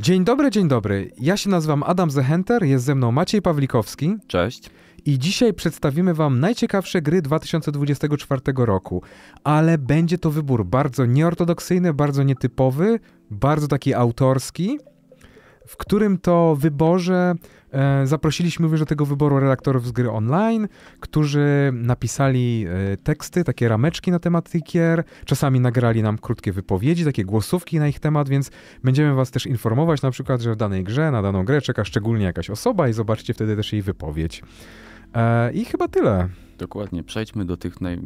Dzień dobry, dzień dobry. Ja się nazywam Adam Zehenter, jest ze mną Maciej Pawlikowski. Cześć. I dzisiaj przedstawimy Wam najciekawsze gry 2024 roku, ale będzie to wybór bardzo nieortodoksyjny, bardzo nietypowy, bardzo taki autorski w którym to wyborze e, zaprosiliśmy już do tego wyboru redaktorów z gry online, którzy napisali e, teksty, takie rameczki na temat tych gier, czasami nagrali nam krótkie wypowiedzi, takie głosówki na ich temat, więc będziemy was też informować na przykład, że w danej grze, na daną grę czeka szczególnie jakaś osoba i zobaczcie wtedy też jej wypowiedź. E, I chyba tyle. Dokładnie. Przejdźmy do tych naj,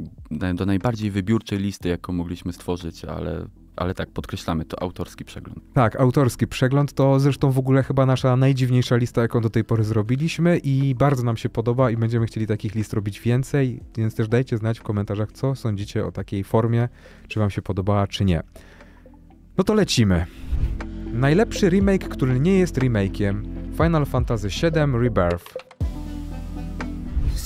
do najbardziej wybiórczej listy, jaką mogliśmy stworzyć, ale ale tak, podkreślamy, to autorski przegląd. Tak, autorski przegląd to zresztą w ogóle chyba nasza najdziwniejsza lista, jaką do tej pory zrobiliśmy i bardzo nam się podoba i będziemy chcieli takich list robić więcej, więc też dajcie znać w komentarzach, co sądzicie o takiej formie, czy wam się podobała, czy nie. No to lecimy. Najlepszy remake, który nie jest remakiem. Final Fantasy VII Rebirth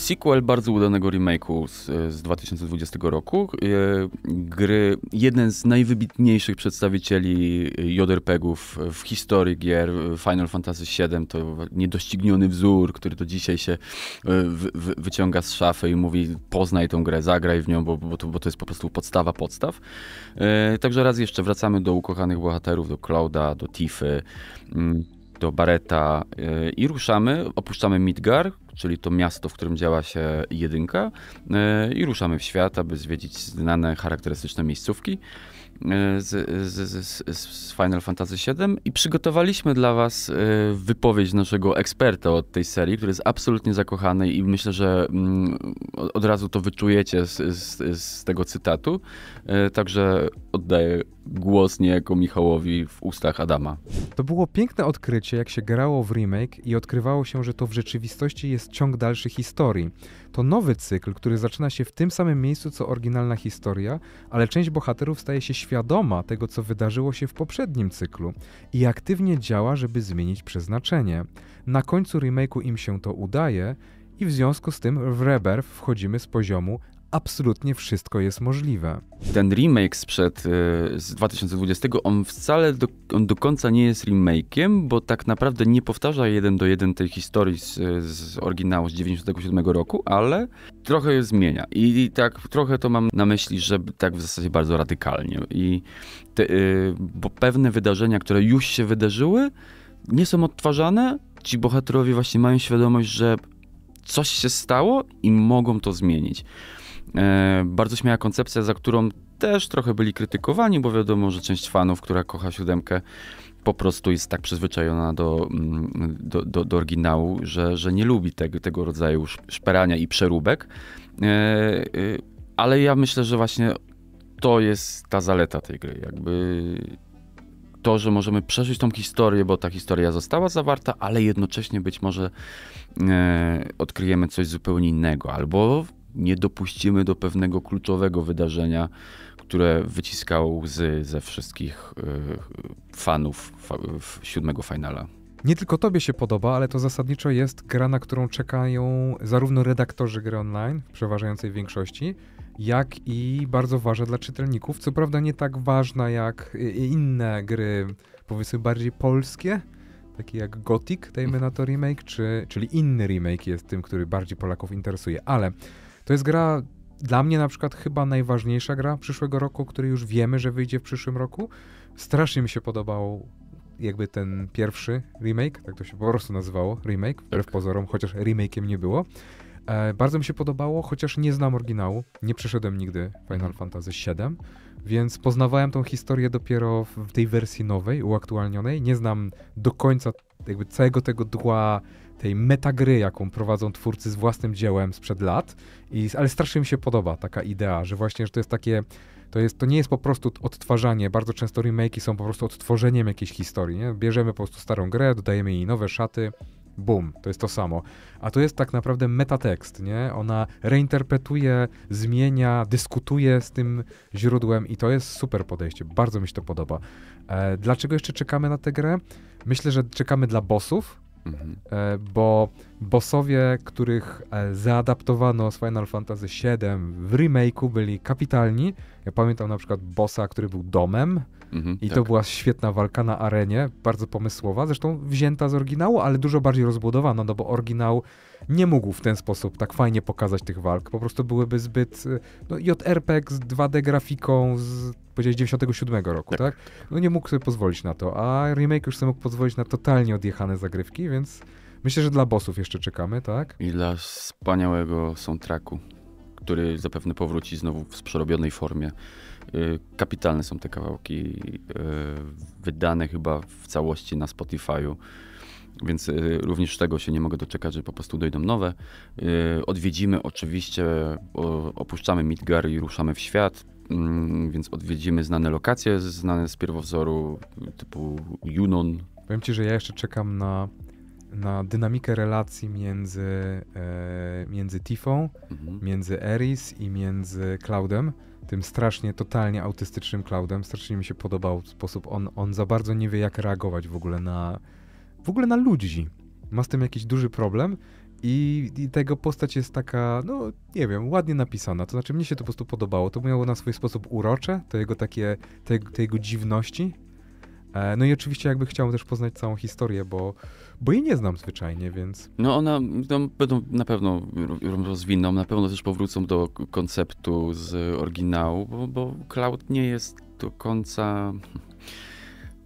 sequel bardzo udanego remake'u z, z 2020 roku. E, gry, jeden z najwybitniejszych przedstawicieli JRPGów w historii gier. Final Fantasy VII to niedościgniony wzór, który do dzisiaj się e, wyciąga z szafy i mówi poznaj tą grę, zagraj w nią, bo, bo, to, bo to jest po prostu podstawa podstaw. E, także raz jeszcze wracamy do ukochanych bohaterów, do Clouda, do Tiffy. Mm do Bareta y, i ruszamy, opuszczamy Midgar, czyli to miasto, w którym działa się jedynka y, i ruszamy w świat, aby zwiedzić znane, charakterystyczne miejscówki. Y, z, z, z, Final Fantasy VII i przygotowaliśmy dla Was y, wypowiedź naszego eksperta od tej serii, który jest absolutnie zakochany i myślę, że mm, od razu to wyczujecie z, z, z tego cytatu. Y, także oddaję głos niejako Michałowi w ustach Adama. To było piękne odkrycie, jak się grało w remake i odkrywało się, że to w rzeczywistości jest ciąg dalszych historii. To nowy cykl, który zaczyna się w tym samym miejscu co oryginalna historia, ale część bohaterów staje się świadoma tego, co wydarzyło się w poprzednim cyklu i aktywnie działa, żeby zmienić przeznaczenie. Na końcu remake'u im się to udaje i w związku z tym w Rebirth wchodzimy z poziomu absolutnie wszystko jest możliwe. Ten remake sprzed y, z 2020, on wcale do, on do końca nie jest remake'iem, bo tak naprawdę nie powtarza jeden do jeden tej historii z, z oryginału z 97 roku, ale trochę je zmienia. I, I tak trochę to mam na myśli, że tak w zasadzie bardzo radykalnie. I te, y, bo pewne wydarzenia, które już się wydarzyły, nie są odtwarzane. Ci bohaterowie właśnie mają świadomość, że coś się stało i mogą to zmienić. E, bardzo śmiała koncepcja, za którą też trochę byli krytykowani, bo wiadomo, że część fanów, która kocha siódemkę, po prostu jest tak przyzwyczajona do, mm, do, do, do oryginału, że, że nie lubi tego, tego rodzaju szperania i przeróbek. E, e, ale ja myślę, że właśnie to jest ta zaleta tej gry. Jakby to, że możemy przeżyć tą historię, bo ta historia została zawarta, ale jednocześnie być może odkryjemy coś zupełnie innego, albo nie dopuścimy do pewnego kluczowego wydarzenia, które wyciskało łzy ze wszystkich y, fanów siódmego finala. Nie tylko tobie się podoba, ale to zasadniczo jest gra, na którą czekają zarówno redaktorzy gry online, w przeważającej większości, jak i bardzo ważna dla czytelników. Co prawda nie tak ważna jak y, y, inne gry, powiedzmy bardziej polskie, takie jak Gothic, dajmy mhm. na to remake, czy, czyli inny remake jest tym, który bardziej Polaków interesuje, ale to jest gra dla mnie na przykład chyba najważniejsza gra przyszłego roku, który już wiemy, że wyjdzie w przyszłym roku. Strasznie mi się podobał jakby ten pierwszy remake, tak to się po prostu nazywało, remake, wbrew tak. pozorom, chociaż remake'iem nie było. E, bardzo mi się podobało, chociaż nie znam oryginału, nie przeszedłem nigdy Final mhm. Fantasy VII, więc poznawałem tą historię dopiero w tej wersji nowej, uaktualnionej. Nie znam do końca jakby całego tego dła tej metagry, jaką prowadzą twórcy z własnym dziełem sprzed lat, I, ale strasznie mi się podoba taka idea, że właśnie, że to jest takie to, jest, to nie jest po prostu odtwarzanie. Bardzo często remake'i są po prostu odtworzeniem jakiejś historii. Nie? Bierzemy po prostu starą grę, dodajemy jej nowe szaty. Bum, to jest to samo. A to jest tak naprawdę metatekst, nie? Ona reinterpretuje, zmienia, dyskutuje z tym źródłem i to jest super podejście. Bardzo mi się to podoba. E, dlaczego jeszcze czekamy na tę grę? Myślę, że czekamy dla bossów, Mhm. E, bo bossowie, których e, zaadaptowano z Final Fantasy VII w remake'u byli kapitalni. Ja pamiętam na przykład bossa, który był domem mhm, i tak. to była świetna walka na arenie, bardzo pomysłowa, zresztą wzięta z oryginału, ale dużo bardziej rozbudowana, no bo oryginał nie mógł w ten sposób tak fajnie pokazać tych walk. Po prostu byłyby zbyt e, no, JRPG z 2D grafiką, z powiedziałeś 97 roku, tak. tak? No nie mógł sobie pozwolić na to, a remake już sobie mógł pozwolić na totalnie odjechane zagrywki, więc myślę, że dla bossów jeszcze czekamy, tak? I dla wspaniałego soundtracku, który zapewne powróci znowu w przerobionej formie. Y, kapitalne są te kawałki, y, wydane chyba w całości na Spotify'u więc y, również tego się nie mogę doczekać, że po prostu dojdą nowe. Y, odwiedzimy oczywiście, o, opuszczamy Midgar i ruszamy w świat. Mm, więc odwiedzimy znane lokacje, znane z pierwowzoru typu Junon. Powiem ci, że ja jeszcze czekam na, na dynamikę relacji między, e, między Tifą, mhm. między Eris i między Cloudem tym strasznie, totalnie autystycznym Cloudem. Strasznie mi się podobał sposób. On, on za bardzo nie wie, jak reagować w ogóle na w ogóle na ludzi. Ma z tym jakiś duży problem i, I tego postać jest taka, no nie wiem, ładnie napisana. To znaczy, mnie się to po prostu podobało. To miało na swój sposób urocze, to jego takie, te, te jego dziwności. E, no i oczywiście, jakby chciałem też poznać całą historię, bo, bo jej nie znam zwyczajnie, więc. No, ona no, będą na pewno rozwiną, na pewno też powrócą do konceptu z oryginału, bo, bo Cloud nie jest do końca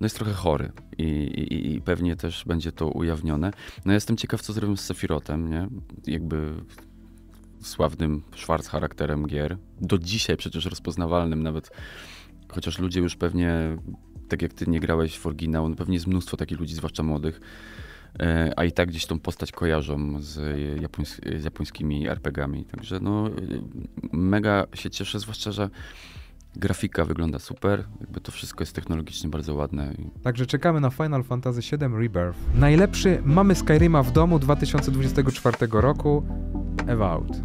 no jest trochę chory i, i, i pewnie też będzie to ujawnione. No jestem ciekaw, co zrobią z Sefirotem, nie? Jakby sławnym Schwarz charakterem gier. Do dzisiaj przecież rozpoznawalnym nawet, chociaż ludzie już pewnie, tak jak ty nie grałeś w oryginał, no pewnie jest mnóstwo takich ludzi, zwłaszcza młodych, e, a i tak gdzieś tą postać kojarzą z, e, japońs z japońskimi RPGami. Także no, e, mega się cieszę, zwłaszcza, że Grafika wygląda super, jakby to wszystko jest technologicznie bardzo ładne. Także czekamy na Final Fantasy VII Rebirth. Najlepszy Mamy Skyrima w domu 2024 roku, Evout.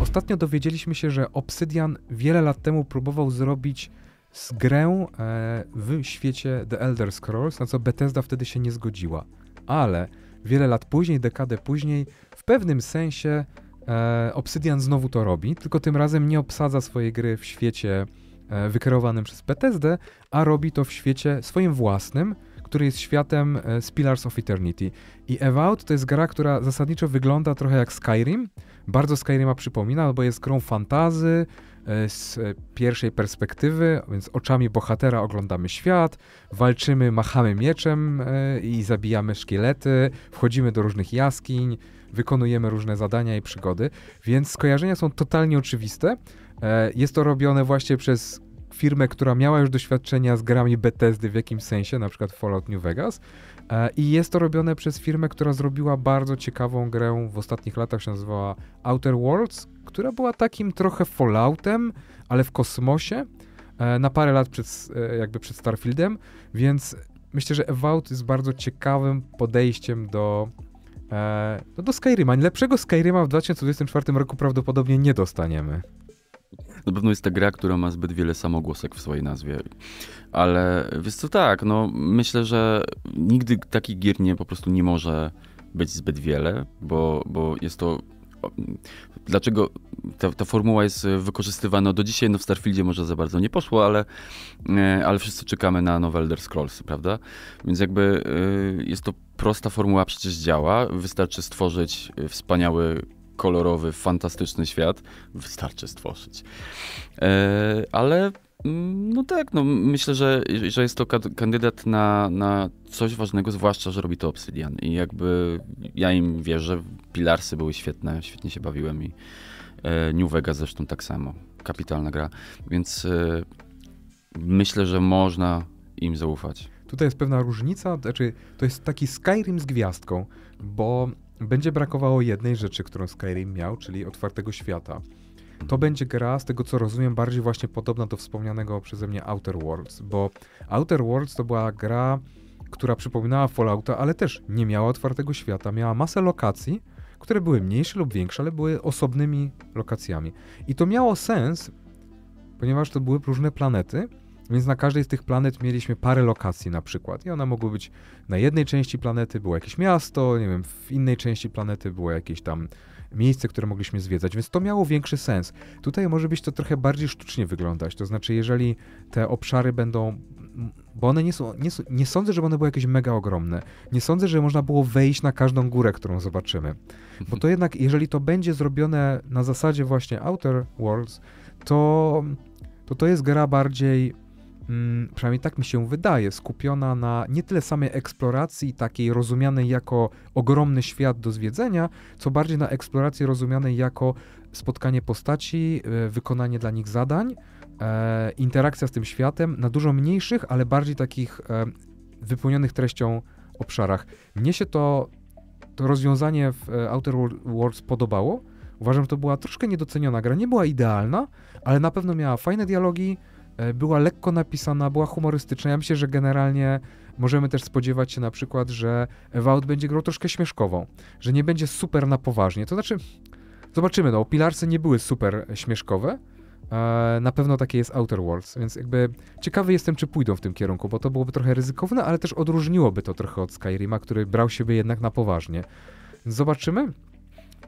Ostatnio dowiedzieliśmy się, że Obsidian wiele lat temu próbował zrobić z grę e, w świecie The Elder Scrolls, na co Bethesda wtedy się nie zgodziła. Ale wiele lat później, dekadę później, w pewnym sensie E, Obsidian znowu to robi, tylko tym razem nie obsadza swojej gry w świecie e, wykreowanym przez PTSD, a robi to w świecie swoim własnym, który jest światem e, z Pillars of Eternity. I Evout to jest gra, która zasadniczo wygląda trochę jak Skyrim, bardzo Skyrima przypomina, bo jest grą fantazy, e, z pierwszej perspektywy, więc oczami bohatera oglądamy świat, walczymy, machamy mieczem e, i zabijamy szkielety, wchodzimy do różnych jaskiń, wykonujemy różne zadania i przygody, więc skojarzenia są totalnie oczywiste. E, jest to robione właśnie przez firmę, która miała już doświadczenia z grami Bethesdy w jakimś sensie, na przykład Fallout New Vegas. E, I jest to robione przez firmę, która zrobiła bardzo ciekawą grę w ostatnich latach, się nazywała Outer Worlds, która była takim trochę Falloutem, ale w kosmosie, e, na parę lat przed, jakby przed Starfieldem, więc myślę, że Evout jest bardzo ciekawym podejściem do E, no do Skyrima. Lepszego Skyrima w 2024 roku prawdopodobnie nie dostaniemy. Na pewno jest to gra, która ma zbyt wiele samogłosek w swojej nazwie. Ale wiesz co, tak, no myślę, że nigdy takich gier nie, po prostu nie może być zbyt wiele, bo, bo jest to dlaczego ta, ta, formuła jest wykorzystywana no, do dzisiaj, no w Starfieldzie może za bardzo nie poszło, ale, e, ale wszyscy czekamy na nowe Elder Scrolls, prawda? Więc jakby y, jest to prosta formuła przecież działa. Wystarczy stworzyć y, wspaniały, kolorowy, fantastyczny świat. Wystarczy stworzyć. E, ale mm, no tak, no myślę, że, że jest to kandydat na, na coś ważnego, zwłaszcza, że robi to Obsidian. I jakby ja im wierzę, Pilarsy były świetne, świetnie się bawiłem i e, New Vegas zresztą tak samo. Kapitalna gra. Więc e, myślę, że można im zaufać. Tutaj jest pewna różnica, znaczy to jest taki Skyrim z gwiazdką, bo będzie brakowało jednej rzeczy, którą Skyrim miał, czyli otwartego świata. To będzie gra, z tego co rozumiem, bardziej właśnie podobna do wspomnianego przeze mnie Outer Worlds, bo Outer Worlds to była gra, która przypominała Fallouta, ale też nie miała otwartego świata, miała masę lokacji, które były mniejsze lub większe, ale były osobnymi lokacjami. I to miało sens, ponieważ to były różne planety, więc na każdej z tych planet mieliśmy parę lokacji na przykład. I one mogły być na jednej części planety było jakieś miasto, nie wiem, w innej części planety było jakieś tam miejsce, które mogliśmy zwiedzać, więc to miało większy sens. Tutaj może być to trochę bardziej sztucznie wyglądać, to znaczy jeżeli te obszary będą bo one nie są, nie, są, nie sądzę, żeby one były jakieś mega ogromne. Nie sądzę, że można było wejść na każdą górę, którą zobaczymy. Bo to jednak, jeżeli to będzie zrobione na zasadzie właśnie Outer Worlds, to to, to jest gra bardziej Mm, przynajmniej tak mi się wydaje, skupiona na nie tyle samej eksploracji, takiej rozumianej jako ogromny świat do zwiedzenia, co bardziej na eksploracji rozumianej jako spotkanie postaci, e, wykonanie dla nich zadań, e, interakcja z tym światem na dużo mniejszych, ale bardziej takich e, wypełnionych treścią obszarach. Mnie się to, to rozwiązanie w Outer Worlds podobało. Uważam, że to była troszkę niedoceniona gra. Nie była idealna, ale na pewno miała fajne dialogi, E, była lekko napisana, była humorystyczna. Ja myślę, że generalnie możemy też spodziewać się na przykład, że Ewald będzie grał troszkę śmieszkową, że nie będzie super na poważnie. To znaczy, zobaczymy, no, pilarce nie były super śmieszkowe, e, na pewno takie jest Outer Worlds, więc jakby ciekawy jestem, czy pójdą w tym kierunku, bo to byłoby trochę ryzykowne, ale też odróżniłoby to trochę od Skyrima, który brał siebie jednak na poważnie. Zobaczymy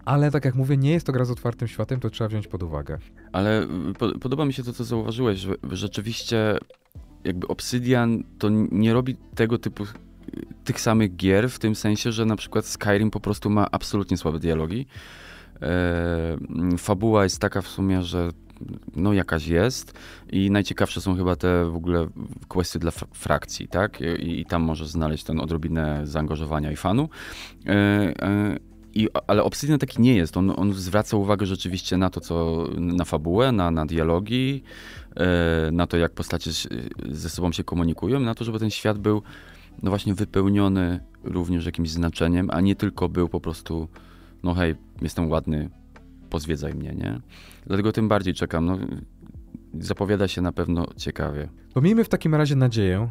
ale tak jak mówię, nie jest to gra z otwartym światem, to trzeba wziąć pod uwagę. Ale y, po, podoba mi się to, co zauważyłeś, że rzeczywiście jakby Obsidian to nie robi tego typu y, tych samych gier, w tym sensie, że na przykład Skyrim po prostu ma absolutnie słabe dialogi. E, fabuła jest taka w sumie, że no jakaś jest i najciekawsze są chyba te w ogóle kwestie dla frakcji, tak? I, i tam możesz znaleźć ten odrobinę zaangażowania i fanu. E, e, i, ale Obsidian taki nie jest. On, on zwraca uwagę rzeczywiście na to, co na fabułę, na, na dialogi, e, na to, jak postacie ze sobą się komunikują, na to, żeby ten świat był no właśnie wypełniony również jakimś znaczeniem, a nie tylko był po prostu no hej, jestem ładny, pozwiedzaj mnie, nie? Dlatego tym bardziej czekam. No, zapowiada się na pewno ciekawie. Bo miejmy w takim razie nadzieję,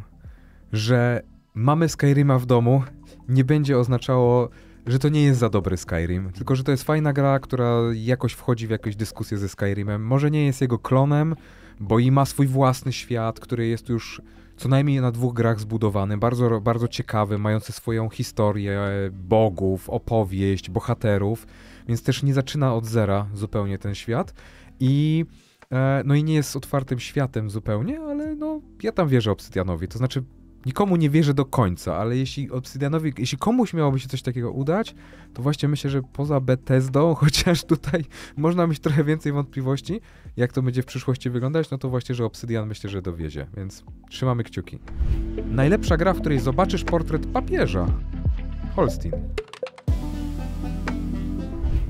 że mamy Skyrima w domu nie będzie oznaczało że to nie jest za dobry Skyrim, tylko że to jest fajna gra, która jakoś wchodzi w jakąś dyskusję ze Skyrimem. Może nie jest jego klonem, bo i ma swój własny świat, który jest już co najmniej na dwóch grach zbudowany, bardzo, bardzo ciekawy, mający swoją historię bogów, opowieść, bohaterów, więc też nie zaczyna od zera zupełnie ten świat i e, no i nie jest otwartym światem zupełnie, ale no ja tam wierzę Obsydianowi, to znaczy nikomu nie wierzę do końca, ale jeśli Obsidianowi, jeśli komuś miałoby się coś takiego udać, to właśnie myślę, że poza Bethesdą, chociaż tutaj można mieć trochę więcej wątpliwości, jak to będzie w przyszłości wyglądać, no to właśnie, że Obsidian myślę, że dowiezie, więc trzymamy kciuki. Najlepsza gra, w której zobaczysz portret papieża. Holstein.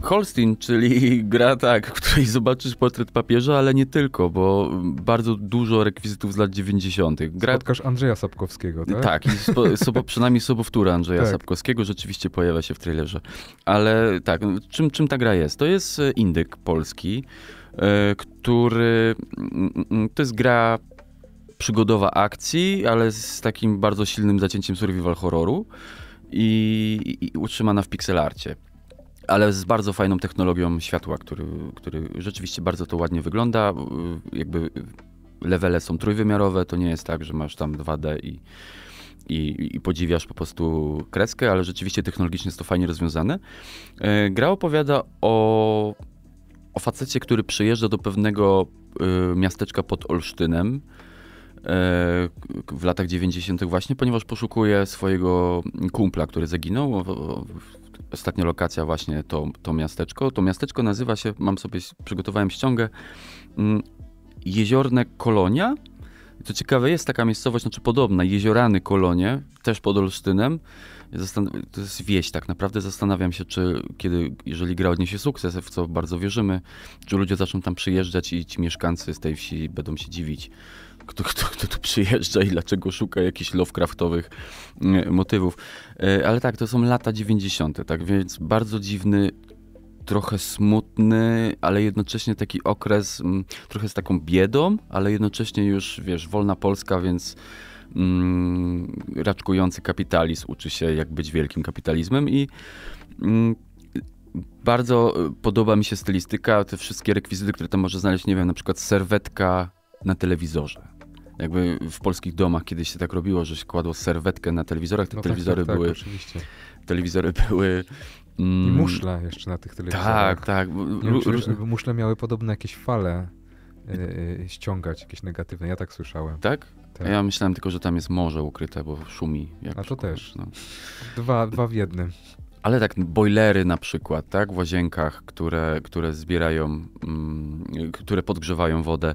Holstein, czyli gra tak, w której zobaczysz portret papieża, ale nie tylko, bo bardzo dużo rekwizytów z lat 90. Gra... Spotkasz Andrzeja Sapkowskiego, tak? Tak, spo, sobo, przynajmniej sobowtóra Andrzeja tak. Sapkowskiego rzeczywiście pojawia się w trailerze. Ale tak, czym, czym ta gra jest? To jest e, indyk polski, e, który... Mm, mm, to jest gra przygodowa akcji, ale z takim bardzo silnym zacięciem survival horroru i, i utrzymana w pixelarcie ale z bardzo fajną technologią światła, który, który rzeczywiście bardzo to ładnie wygląda. Y, jakby levele są trójwymiarowe, to nie jest tak, że masz tam 2D i, i, i podziwiasz po prostu kreskę, ale rzeczywiście technologicznie jest to fajnie rozwiązane. Y, gra opowiada o, o facecie, który przyjeżdża do pewnego y, miasteczka pod Olsztynem w latach 90. właśnie, ponieważ poszukuje swojego kumpla, który zaginął ostatnia lokacja właśnie to, to miasteczko. To miasteczko nazywa się, mam sobie, przygotowałem ściągę, mm, Jeziorne Kolonia. Co ciekawe, jest taka miejscowość, znaczy podobna, Jeziorany Kolonie, też pod Olsztynem. to jest wieś tak naprawdę. Zastanawiam się, czy kiedy, jeżeli gra odniesie sukces, w co bardzo wierzymy, czy ludzie zaczną tam przyjeżdżać i ci mieszkańcy z tej wsi będą się dziwić kto, kto, kto tu przyjeżdża i dlaczego szuka jakichś Lovecraftowych mm, motywów. E, ale tak, to są lata 90., tak więc bardzo dziwny, trochę smutny, ale jednocześnie taki okres m, mm, trochę z taką biedą, ale jednocześnie już, wiesz, wolna Polska, więc mm, raczkujący kapitalizm uczy się, jak być wielkim kapitalizmem i bardzo podoba mi się stylistyka, te wszystkie rekwizyty, które tam może znaleźć, nie wiem, na przykład serwetka na telewizorze jakby w polskich domach kiedyś się tak robiło, że się kładło serwetkę na telewizorach, te no tak, telewizory tak, tak, były... Tak, oczywiście. Telewizory były... Mm, I muszle jeszcze na tych telewizorach. Tak, tak. Wiem, Muszle miały podobne jakieś fale y, y, ściągać, jakieś negatywne, ja tak słyszałem. Tak? tak. Ja myślałem tylko, że tam jest morze ukryte, bo szumi. Jak A to też. No. Dwa, dwa w jednym. Ale tak, bojlery na przykład, tak, w łazienkach, które, które zbierają, mm, które podgrzewają wodę.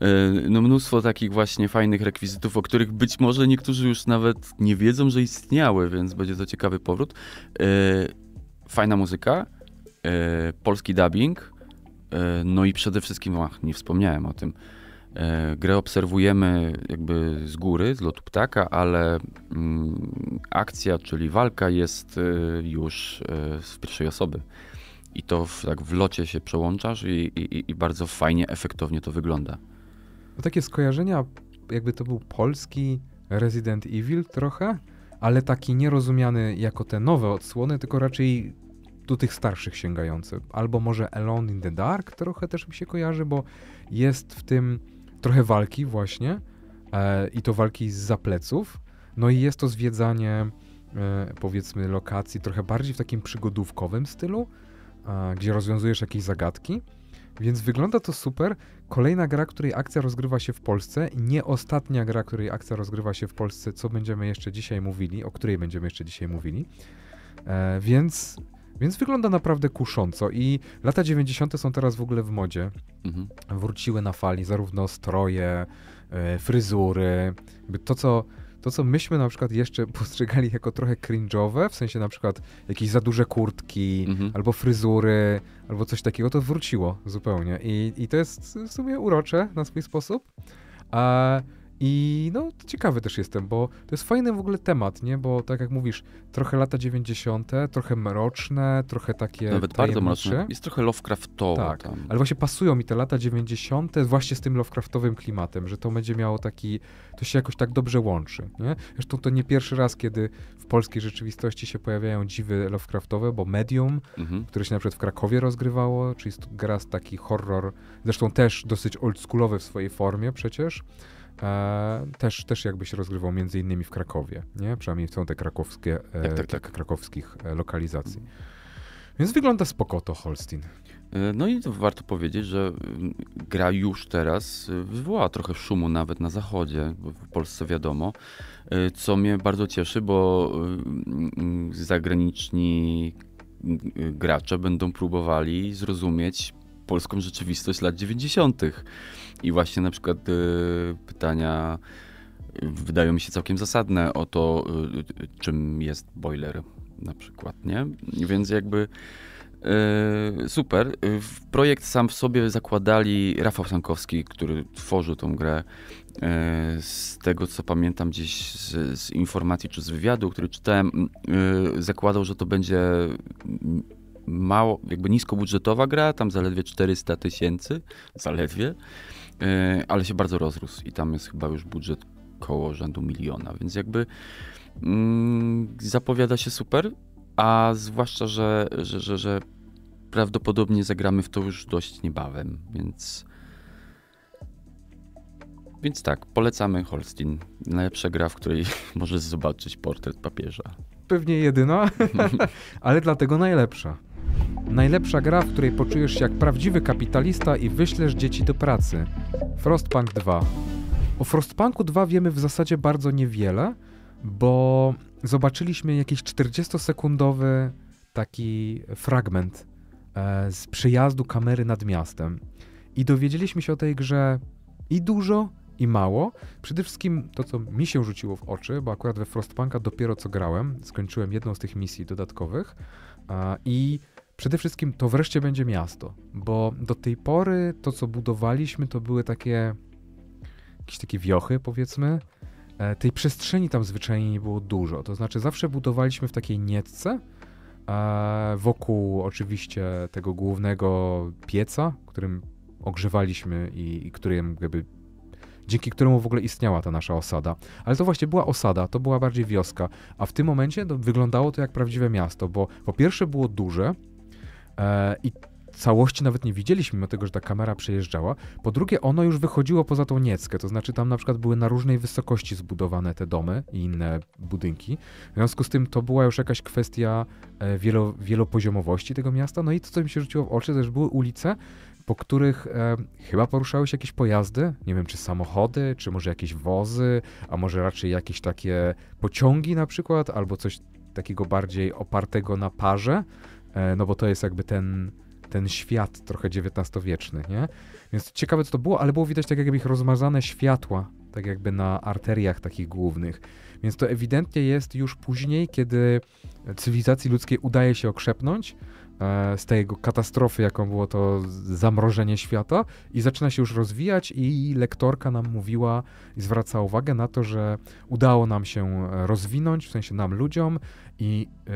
Yy, no mnóstwo takich właśnie fajnych rekwizytów, o których być może niektórzy już nawet nie wiedzą, że istniały, więc będzie to ciekawy powrót. Yy, fajna muzyka, yy, polski dubbing, y, no i przede wszystkim, ach, nie wspomniałem o tym, E, grę obserwujemy jakby z góry, z lotu ptaka, ale mm, akcja, czyli walka jest e, już z e, pierwszej osoby. I to w, tak w locie się przełączasz i, i, i bardzo fajnie, efektownie to wygląda. No takie skojarzenia, jakby to był polski Resident Evil trochę, ale taki nierozumiany jako te nowe odsłony, tylko raczej do tych starszych sięgający. Albo może Alone in the Dark trochę też mi się kojarzy, bo jest w tym trochę walki właśnie e, i to walki z zapleców. No i jest to zwiedzanie e, powiedzmy lokacji trochę bardziej w takim przygodówkowym stylu, e, gdzie rozwiązujesz jakieś zagadki. Więc wygląda to super. Kolejna gra, której akcja rozgrywa się w Polsce, nie ostatnia gra, której akcja rozgrywa się w Polsce, co będziemy jeszcze dzisiaj mówili, o której będziemy jeszcze dzisiaj mówili. E, więc więc wygląda naprawdę kusząco i lata 90. są teraz w ogóle w modzie. Mhm. Wróciły na fali zarówno stroje, e, fryzury, to co to, co myśmy na przykład jeszcze postrzegali jako trochę cringe'owe, w sensie na przykład jakieś za duże kurtki, mhm. albo fryzury, albo coś takiego, to wróciło zupełnie. I, i to jest w sumie urocze na swój sposób. A i no, ciekawy też jestem, bo to jest fajny w ogóle temat, nie? Bo tak jak mówisz, trochę lata 90., trochę mroczne, trochę takie. Nawet tajemnicze. bardzo mroczne. Jest trochę Lovecraftowe. Tak, tam. ale właśnie pasują mi te lata 90., właśnie z tym Lovecraftowym klimatem, że to będzie miało taki. To się jakoś tak dobrze łączy, nie? Zresztą to nie pierwszy raz, kiedy w polskiej rzeczywistości się pojawiają dziwy Lovecraftowe, bo Medium, mhm. które się na przykład w Krakowie rozgrywało, czyli gra taki horror, zresztą też dosyć oldschoolowy w swojej formie przecież e, też, też jakby się rozgrywał między innymi w Krakowie, nie? Przynajmniej są te krakowskie, e, tak, tak, tak. krakowskich e, lokalizacji. Więc wygląda spoko to Holstein. E, no i warto powiedzieć, że mm, gra już teraz e, wywołała trochę szumu nawet na zachodzie, w Polsce wiadomo, co mnie bardzo cieszy, bo mm, zagraniczni gracze będą próbowali zrozumieć polską rzeczywistość lat 90. I właśnie na przykład y, pytania e, wydają mi się całkiem zasadne o to, y, czym jest boiler na przykład, nie? Więc jakby super. Projekt sam w sobie zakładali Rafał Sankowski, który tworzył tą grę z tego co pamiętam gdzieś z, z, informacji czy z wywiadu, który czytałem, zakładał, że to będzie mało, jakby niskobudżetowa gra, tam zaledwie 400 tysięcy, zaledwie, e, ale się bardzo rozrósł i tam jest chyba już budżet koło rzędu miliona, więc jakby mm, zapowiada się super, a zwłaszcza, że, że, że, że prawdopodobnie zagramy w to już dość niebawem, więc... Więc tak, polecamy Holstein. Najlepsza gra, w której możesz zobaczyć portret papieża. Pewnie jedyna, ale dlatego najlepsza. Najlepsza gra, w której poczujesz się jak prawdziwy kapitalista i wyślesz dzieci do pracy. Frostpunk 2. O Frostpunku 2 wiemy w zasadzie bardzo niewiele, bo zobaczyliśmy jakiś 40-sekundowy taki fragment e, z przyjazdu kamery nad miastem. I dowiedzieliśmy się o tej grze i dużo, i mało. Przede wszystkim to, co mi się rzuciło w oczy, bo akurat we Frostpunka dopiero co grałem, skończyłem jedną z tych misji dodatkowych i Przede wszystkim to wreszcie będzie miasto, bo do tej pory to, co budowaliśmy, to były takie jakieś takie wiochy, powiedzmy. E, tej przestrzeni tam zwyczajnie nie było dużo. To znaczy, zawsze budowaliśmy w takiej nietce, e, wokół oczywiście tego głównego pieca, którym ogrzewaliśmy i, i którym jakby dzięki któremu w ogóle istniała ta nasza osada. Ale to właśnie była osada, to była bardziej wioska, a w tym momencie to no, wyglądało to jak prawdziwe miasto, bo po pierwsze było duże, E, I całości nawet nie widzieliśmy, mimo tego, że ta kamera przejeżdżała. Po drugie, ono już wychodziło poza tą nieckę, to znaczy tam na przykład były na różnej wysokości zbudowane te domy i inne budynki. W związku z tym to była już jakaś kwestia e, wielo, wielopoziomowości tego miasta. No i to, co mi się rzuciło w oczy, to też były ulice, po których e, chyba poruszały się jakieś pojazdy, nie wiem czy samochody, czy może jakieś wozy, a może raczej jakieś takie pociągi na przykład, albo coś takiego bardziej opartego na parze. E, no bo to jest jakby ten, ten świat trochę XIX-wieczny, nie? Więc ciekawe co to było, ale było widać tak jakby ich rozmazane światła, tak jakby na arteriach takich głównych. Więc to ewidentnie jest już później, kiedy cywilizacji ludzkiej udaje się okrzepnąć, e, z tej katastrofy, jaką było to zamrożenie świata, i zaczyna się już rozwijać, i lektorka nam mówiła i zwraca uwagę na to, że udało nam się e, rozwinąć, w sensie nam ludziom, i e,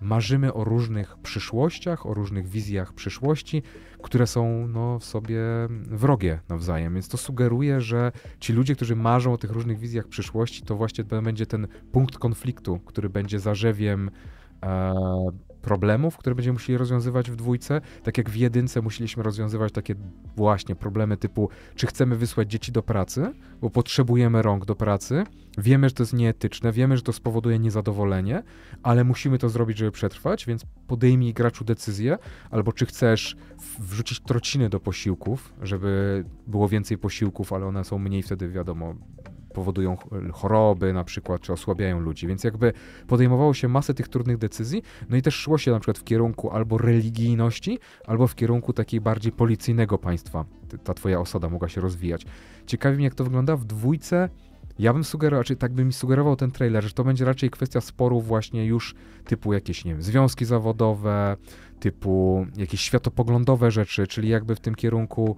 marzymy o różnych przyszłościach, o różnych wizjach przyszłości, które są no, w sobie wrogie nawzajem. Więc to sugeruje, że ci ludzie, którzy marzą o tych różnych wizjach przyszłości, to właśnie to będzie ten punkt konfliktu, który będzie zarzewiem e, problemów, które będziemy musieli rozwiązywać w dwójce, tak jak w jedynce musieliśmy rozwiązywać takie właśnie problemy typu, czy chcemy wysłać dzieci do pracy, bo potrzebujemy rąk do pracy, wiemy, że to jest nieetyczne, wiemy, że to spowoduje niezadowolenie, ale musimy to zrobić, żeby przetrwać, więc podejmij graczu decyzję, albo czy chcesz wrzucić trociny do posiłków, żeby było więcej posiłków, ale one są mniej wtedy, wiadomo, powodują choroby na przykład, czy osłabiają ludzi. Więc jakby podejmowało się masę tych trudnych decyzji, no i też szło się na przykład w kierunku albo religijności, albo w kierunku takiej bardziej policyjnego państwa. Ta twoja osada mogła się rozwijać. Ciekawi mnie, jak to wygląda w dwójce. Ja bym sugerował, czy tak by mi sugerował ten trailer, że to będzie raczej kwestia sporów właśnie już typu jakieś, nie wiem, związki zawodowe, typu jakieś światopoglądowe rzeczy, czyli jakby w tym kierunku,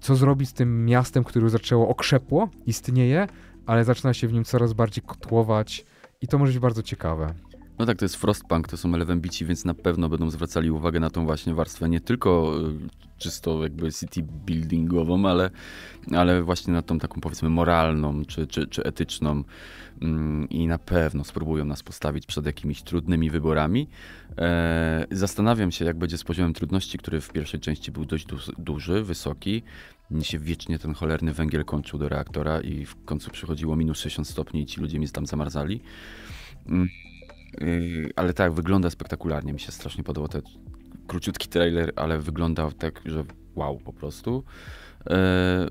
co zrobić z tym miastem, które zaczęło okrzepło, istnieje, ale zaczyna się w nim coraz bardziej kotłować i to może być bardzo ciekawe. No tak, to jest Frostpunk, to są Elevenbici, więc na pewno będą zwracali uwagę na tą właśnie warstwę, nie tylko y, czysto jakby city buildingową, ale, ale właśnie na tą taką powiedzmy moralną czy, czy, czy etyczną mm, i na pewno spróbują nas postawić przed jakimiś trudnymi wyborami. E, zastanawiam się, jak będzie z poziomem trudności, który w pierwszej części był dość duży, wysoki mnie się wiecznie ten cholerny węgiel kończył do reaktora i w końcu przychodziło minus 60 stopni i ci ludzie mi tam zamarzali. Mm, y, ale tak, wygląda spektakularnie. Mi się strasznie podobał ten króciutki trailer, ale wyglądał tak, że wow po prostu. E,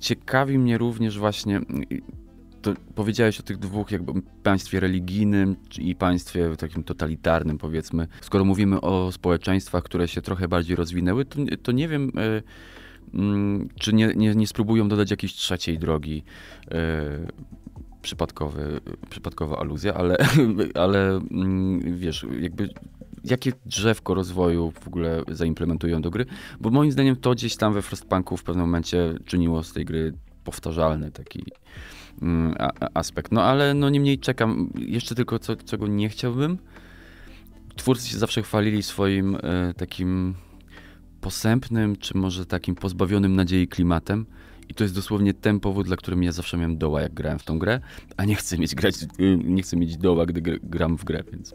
ciekawi mnie również właśnie y, to powiedziałeś o tych dwóch jakby państwie religijnym i państwie takim totalitarnym powiedzmy. Skoro mówimy o społeczeństwach, które się trochę bardziej rozwinęły, to, to nie wiem, e, Mm, czy nie, nie, nie spróbują dodać jakiejś trzeciej drogi? E, przypadkowy, przypadkowa aluzja, ale, ale mm, wiesz, jakby jakie drzewko rozwoju w ogóle zaimplementują do gry, bo moim zdaniem to gdzieś tam we Frostpunku w pewnym momencie czyniło z tej gry powtarzalny taki mm, aspekt. No ale no niemniej czekam. Jeszcze tylko co, czego nie chciałbym. Twórcy się zawsze chwalili swoim e, takim posępnym, czy może takim pozbawionym nadziei klimatem. I to jest dosłownie ten powód, dla którego ja zawsze miałem doła, jak grałem w tą grę, a nie chcę mieć, grać, y, nie chcę mieć doła, gdy gram w grę, więc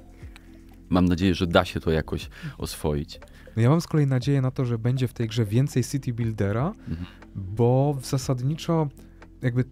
mam nadzieję, że da się to jakoś oswoić. No ja mam z kolei nadzieję na to, że będzie w tej grze więcej City Buildera, mhm. bo zasadniczo jakby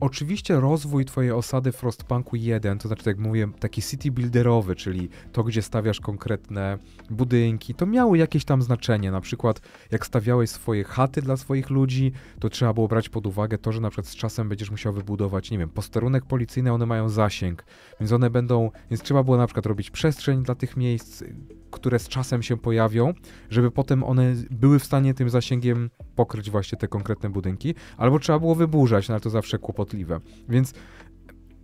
Oczywiście rozwój twojej osady Frostpunku 1, to znaczy tak jak mówię, taki city builderowy, czyli to, gdzie stawiasz konkretne budynki, to miało jakieś tam znaczenie. Na przykład jak stawiałeś swoje chaty dla swoich ludzi, to trzeba było brać pod uwagę to, że na przykład z czasem będziesz musiał wybudować, nie wiem, posterunek policyjny, one mają zasięg, więc one będą, więc trzeba było na przykład robić przestrzeń dla tych miejsc, które z czasem się pojawią, żeby potem one były w stanie tym zasięgiem pokryć właśnie te konkretne budynki, albo trzeba było wyburzać, no ale to zawsze kłopotliwe. Więc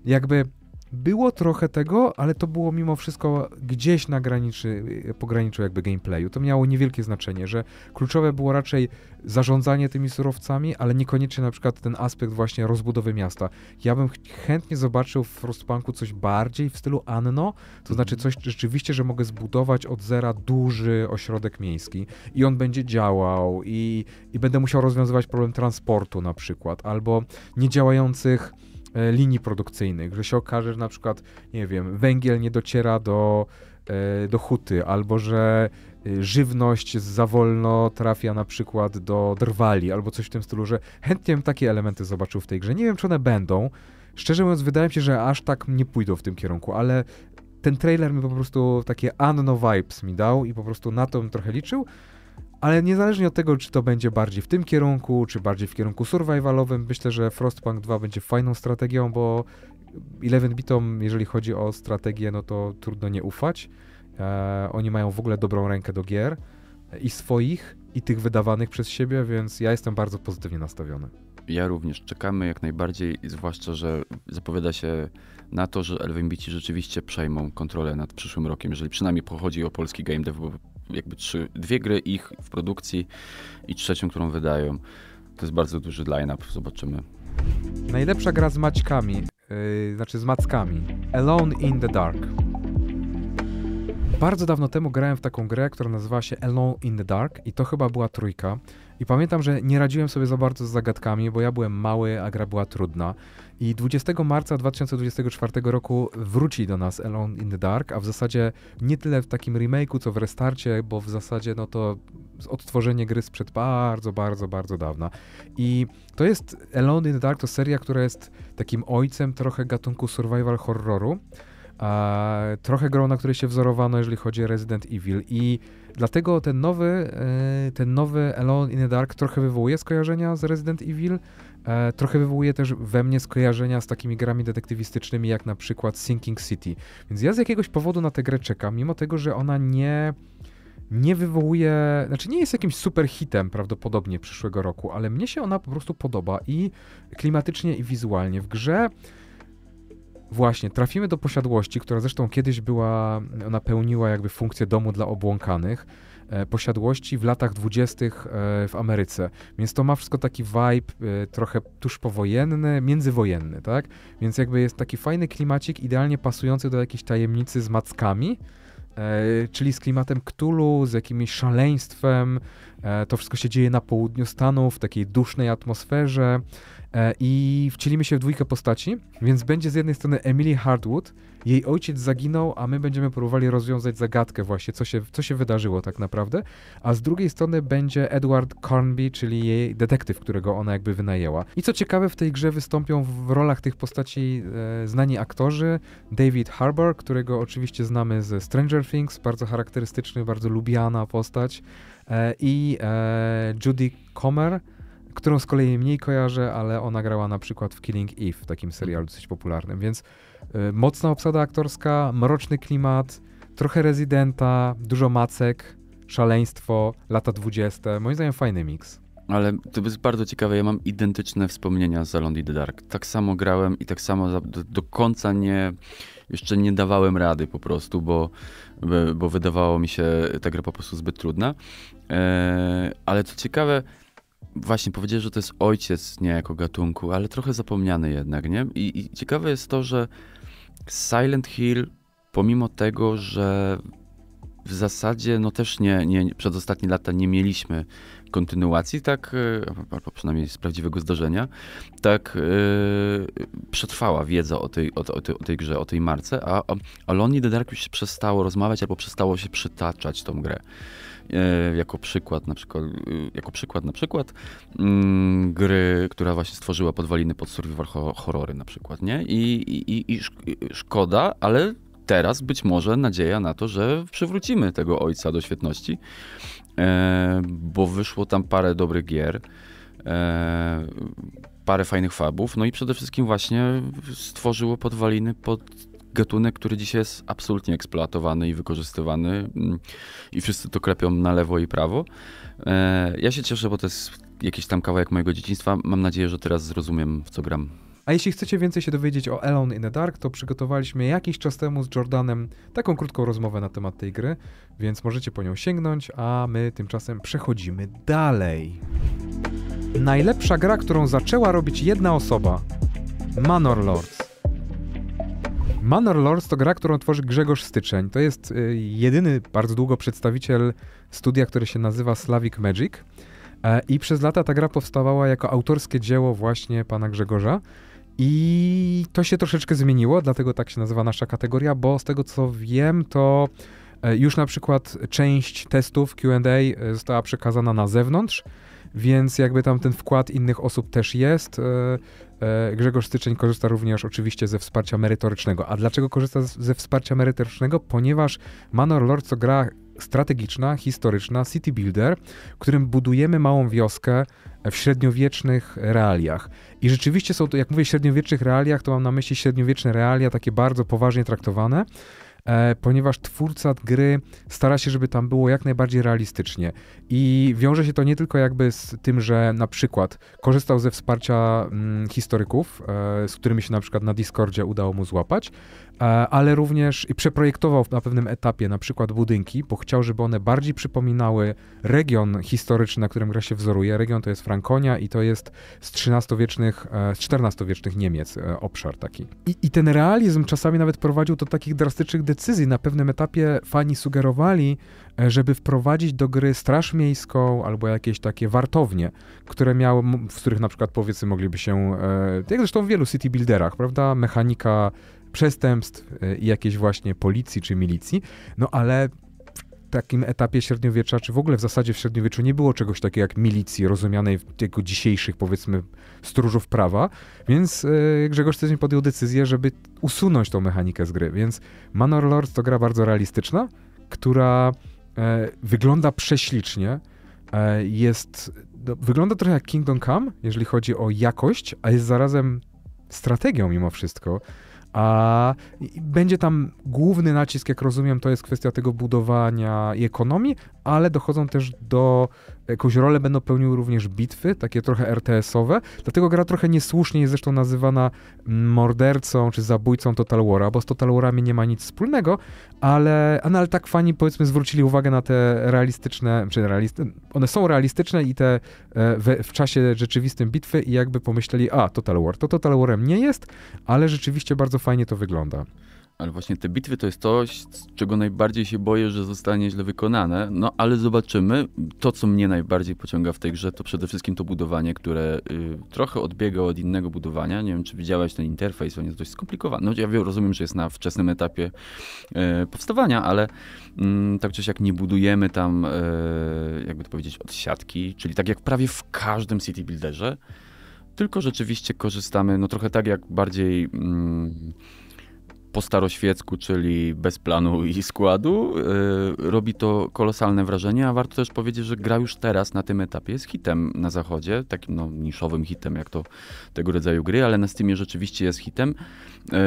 jakby było trochę tego, ale to było mimo wszystko gdzieś na graniczy, e, pograniczu jakby gameplayu. To miało niewielkie znaczenie, że kluczowe było raczej zarządzanie tymi surowcami, ale niekoniecznie na przykład ten aspekt właśnie rozbudowy miasta. Ja bym chętnie zobaczył w Frostpunku coś bardziej w stylu Anno, to mhm. znaczy coś rzeczywiście, że mogę zbudować od zera duży ośrodek miejski i on będzie działał i, i będę musiał rozwiązywać problem transportu na przykład, albo niedziałających E, linii produkcyjnych, że się okaże, że na przykład, nie wiem, węgiel nie dociera do, e, do huty, albo że e, żywność za wolno trafia na przykład do drwali, albo coś w tym stylu, że chętnie bym takie elementy zobaczył w tej grze. Nie wiem, czy one będą. Szczerze mówiąc, wydaje mi się, że aż tak nie pójdą w tym kierunku, ale ten trailer mi po prostu takie Anno vibes mi dał i po prostu na to bym trochę liczył ale niezależnie od tego, czy to będzie bardziej w tym kierunku, czy bardziej w kierunku survivalowym, myślę, że Frostpunk 2 będzie fajną strategią, bo 11-bitom, jeżeli chodzi o strategię, no to trudno nie ufać. E, oni mają w ogóle dobrą rękę do gier i swoich, i tych wydawanych przez siebie, więc ja jestem bardzo pozytywnie nastawiony. Ja również czekamy jak najbardziej, zwłaszcza, że zapowiada się na to, że Elvenbici rzeczywiście przejmą kontrolę nad przyszłym rokiem, jeżeli przynajmniej pochodzi o polski game dev, bo jakby trzy, dwie gry ich w produkcji i trzecią, którą wydają. To jest bardzo duży line-up, zobaczymy. Najlepsza gra z maćkami, yy, znaczy z mackami. Alone in the Dark. Bardzo dawno temu grałem w taką grę, która nazywała się Alone in the Dark i to chyba była trójka. I pamiętam, że nie radziłem sobie za bardzo z zagadkami, bo ja byłem mały, a gra była trudna. I 20 marca 2024 roku wróci do nas Alone in the Dark, a w zasadzie nie tyle w takim remake'u, co w restarcie, bo w zasadzie no to odtworzenie gry sprzed bardzo, bardzo, bardzo dawna. I to jest Alone in the Dark, to seria, która jest takim ojcem trochę gatunku survival horroru. A, trochę grą, na której się wzorowano, jeżeli chodzi o Resident Evil. I dlatego ten nowy, e, ten nowy Alone in the Dark trochę wywołuje skojarzenia z Resident Evil, E, trochę wywołuje też we mnie skojarzenia z takimi grami detektywistycznymi, jak na przykład Sinking City. Więc ja z jakiegoś powodu na tę grę czekam, mimo tego, że ona nie nie wywołuje, znaczy nie jest jakimś super hitem prawdopodobnie przyszłego roku, ale mnie się ona po prostu podoba i klimatycznie i wizualnie w grze. Właśnie, trafimy do posiadłości, która zresztą kiedyś była, ona pełniła jakby funkcję domu dla obłąkanych E, posiadłości w latach dwudziestych e, w Ameryce. Więc to ma wszystko taki vibe e, trochę tuż powojenny, międzywojenny, tak? Więc jakby jest taki fajny klimacik, idealnie pasujący do jakiejś tajemnicy z mackami, czyli z klimatem Cthulhu, z jakimś szaleństwem. to wszystko się dzieje na południu Stanów, w takiej dusznej atmosferze. E, I wcielimy się w dwójkę postaci, więc będzie z jednej strony Emily Hardwood, jej ojciec zaginął, a my będziemy próbowali rozwiązać zagadkę właśnie, co się, co się wydarzyło tak naprawdę, a z drugiej strony będzie Edward Cornby, czyli jej detektyw, którego ona jakby wynajęła. I co ciekawe, w tej grze wystąpią w rolach tych postaci e, znani aktorzy, David Harbour, którego oczywiście znamy ze Stranger Things, bardzo charakterystyczny, bardzo lubiana postać, e, i e, Judy Comer, którą z kolei mniej kojarzę, ale ona grała na przykład w Killing Eve, w takim serialu dosyć popularnym, więc y, mocna obsada aktorska, mroczny klimat, trochę rezydenta, dużo macek, szaleństwo, lata dwudzieste, moim zdaniem fajny miks. Ale to jest bardzo ciekawe, ja mam identyczne wspomnienia z Alone in the Dark. Tak samo grałem i tak samo do, do końca nie, jeszcze nie dawałem rady po prostu, bo, bo wydawało mi się ta gra po prostu zbyt trudna. Eee, ale co ciekawe, Właśnie, powiedziałeś, że to jest ojciec niejako gatunku, ale trochę zapomniany jednak, nie? I, I, ciekawe jest to, że Silent Hill, pomimo tego, że w zasadzie no też nie, nie przez ostatnie lata nie mieliśmy kontynuacji, tak, y, albo przynajmniej z prawdziwego zdarzenia, tak yy, przetrwała wiedza o tej, o, o, tej, o tej grze, o tej marce, a, a Alone the Dark już przestało rozmawiać albo przestało się przytaczać tą grę. E, jako przykład, na przykład, e, jako przykład, na przykład mm, gry, która właśnie stworzyła podwaliny pod survival horrory na przykład, nie? I, i, i szkoda, ale teraz być może nadzieja na to, że przywrócimy tego ojca do świetności, e, bo wyszło tam parę dobrych gier, parę fajnych fabów, no i przede wszystkim właśnie stworzyło podwaliny pod gatunek, który dzisiaj jest absolutnie eksploatowany i wykorzystywany mm, i wszyscy to klepią na lewo i prawo. E, ja się cieszę, bo to jest jakiś tam kawałek mojego dzieciństwa. Mam nadzieję, że teraz zrozumiem, w co gram. A jeśli chcecie więcej się dowiedzieć o Elon in the Dark, to przygotowaliśmy jakiś czas temu z Jordanem taką krótką rozmowę na temat tej gry, więc możecie po nią sięgnąć, a my tymczasem przechodzimy dalej. Najlepsza gra, którą zaczęła robić jedna osoba. Manor Lords. Manor Lords to gra, którą tworzy Grzegorz Styczeń. To jest y, jedyny bardzo długo przedstawiciel studia, które się nazywa Slavic Magic. E, I przez lata ta gra powstawała jako autorskie dzieło właśnie pana Grzegorza. I to się troszeczkę zmieniło, dlatego tak się nazywa nasza kategoria, bo z tego co wiem, to e, już na przykład część testów QA e, została przekazana na zewnątrz, więc jakby tam ten wkład innych osób też jest. E, e, Grzegorz Styczeń korzysta również oczywiście ze wsparcia merytorycznego. A dlaczego korzysta ze wsparcia merytorycznego? Ponieważ Manor Lord to gra strategiczna, historyczna, city builder, w którym budujemy małą wioskę w średniowiecznych realiach. I rzeczywiście są to, jak mówię, średniowiecznych realiach, to mam na myśli średniowieczne realia, takie bardzo poważnie traktowane, E, ponieważ twórca gry stara się, żeby tam było jak najbardziej realistycznie. I wiąże się to nie tylko jakby z tym, że na przykład korzystał ze wsparcia mm, historyków, e, z którymi się na przykład na Discordzie udało mu złapać, E, ale również i przeprojektował na pewnym etapie na przykład budynki, bo chciał, żeby one bardziej przypominały region historyczny, na którym gra się wzoruje. Region to jest Frankonia i to jest z XIII-wiecznych, e, z XIV-wiecznych Niemiec e, obszar taki. I, I ten realizm czasami nawet prowadził do takich drastycznych decyzji. Na pewnym etapie fani sugerowali, żeby wprowadzić do gry straż miejską albo jakieś takie wartownie, które miały, w których na przykład powiedzmy mogliby się, jak zresztą w wielu city builderach, prawda, mechanika przestępstw e, i jakiejś właśnie policji czy milicji, no ale w takim etapie średniowiecza, czy w ogóle w zasadzie w średniowieczu nie było czegoś takiego jak milicji, rozumianej jako dzisiejszych, powiedzmy, stróżów prawa, więc e, Grzegorz Tydzień podjął decyzję, żeby usunąć tą mechanikę z gry, więc Manor Lords to gra bardzo realistyczna, która e, wygląda prześlicznie, jest, no, wygląda trochę jak Kingdom Come, jeżeli chodzi o jakość, a jest zarazem strategią mimo wszystko, a będzie tam główny nacisk, jak rozumiem, to jest kwestia tego budowania i ekonomii, ale dochodzą też do Jakąś rolę będą pełniły również bitwy, takie trochę RTS-owe, dlatego gra trochę niesłusznie jest zresztą nazywana mm, mordercą czy zabójcą Total War'a, bo z Total War'ami nie ma nic wspólnego, ale, no, ale tak fani powiedzmy zwrócili uwagę na te realistyczne, czy realistyczne, one są realistyczne i te e, w, w czasie rzeczywistym bitwy i jakby pomyśleli, a Total War, to Total War'em nie jest, ale rzeczywiście bardzo fajnie to wygląda. Ale właśnie te bitwy to jest coś, czego najbardziej się boję, że zostanie źle wykonane. No ale zobaczymy. To, co mnie najbardziej pociąga w tej grze, to przede wszystkim to budowanie, które y, trochę odbiega od innego budowania. Nie wiem, czy widziałeś ten interfejs, on jest dość skomplikowany. No, ja wiem, rozumiem, że jest na wczesnym etapie y, powstawania, ale y, tak czy siak nie budujemy tam, y, jakby to powiedzieć, od siatki, czyli tak jak prawie w każdym city builderze, tylko rzeczywiście korzystamy, no trochę tak jak bardziej mm, po staroświecku, czyli bez planu i składu. Y, robi to kolosalne wrażenie, a warto też powiedzieć, że gra już teraz na tym etapie jest hitem na zachodzie, takim no, niszowym hitem, jak to tego rodzaju gry, ale na Steamie rzeczywiście jest hitem. Y, y,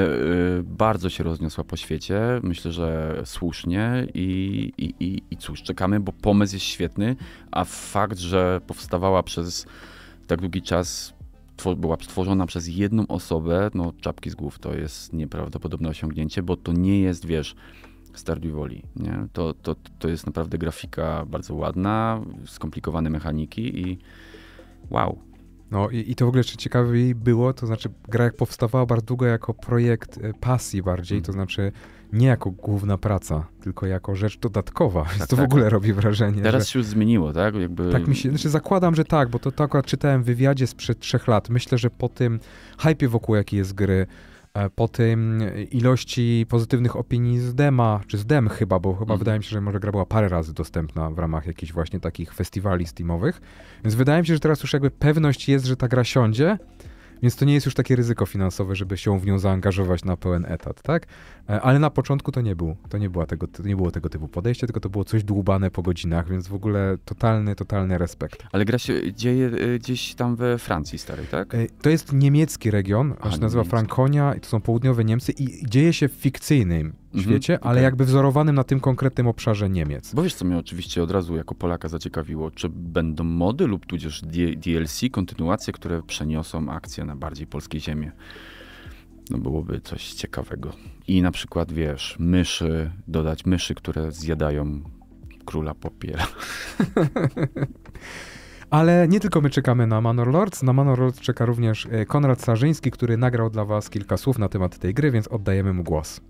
bardzo się rozniosła po świecie, myślę, że słusznie i, i, i, i cóż, czekamy, bo pomysł jest świetny, a fakt, że powstawała przez tak długi czas była stworzona przez jedną osobę, no czapki z głów to jest nieprawdopodobne osiągnięcie, bo to nie jest, wiesz, Stardew Valley, nie? To, to, to jest naprawdę grafika bardzo ładna, skomplikowane mechaniki i wow. No i, i to w ogóle jeszcze ciekawiej było, to znaczy gra jak powstawała bardzo długo jako projekt e, pasji bardziej, mm. to znaczy nie jako główna praca, tylko jako rzecz dodatkowa, tak, więc to tak. w ogóle robi wrażenie. Teraz że... się już zmieniło, tak? Jakby... Tak mi się, znaczy zakładam, że tak, bo to, to tak akurat czytałem w wywiadzie sprzed trzech lat. Myślę, że po tym hypie wokół jaki jest gry, e, po tym ilości pozytywnych opinii z dema, czy z dem chyba, bo chyba mhm. wydaje mi się, że może gra była parę razy dostępna w ramach jakichś właśnie takich festiwali steamowych, więc wydaje mi się, że teraz już jakby pewność jest, że ta gra siądzie, więc to nie jest już takie ryzyko finansowe, żeby się w nią zaangażować na pełen etat, tak? E, ale na początku to nie, był, to nie, była tego, to nie było tego typu podejście, tylko to było coś dłubane po godzinach, więc w ogóle totalny, totalny respekt. Ale gra się dzieje e, gdzieś tam we Francji starej, tak? E, to jest niemiecki region, on się nazywa Frankonia, i to są południowe Niemcy i dzieje się w fikcyjnym mhm. ale okay. jakby wzorowanym na tym konkretnym obszarze Niemiec. Bo wiesz, co mnie oczywiście od razu jako Polaka zaciekawiło, czy będą mody lub tudzież DLC, kontynuacje, które przeniosą akcję na bardziej polskie ziemię. no byłoby coś ciekawego. I na przykład, wiesz, myszy, dodać myszy, które zjadają króla popiela. Ale nie tylko my czekamy na Manor Lords, na Manor Lords czeka również e, Konrad Sarzyński, który nagrał dla was kilka słów na temat tej gry, więc oddajemy mu głos.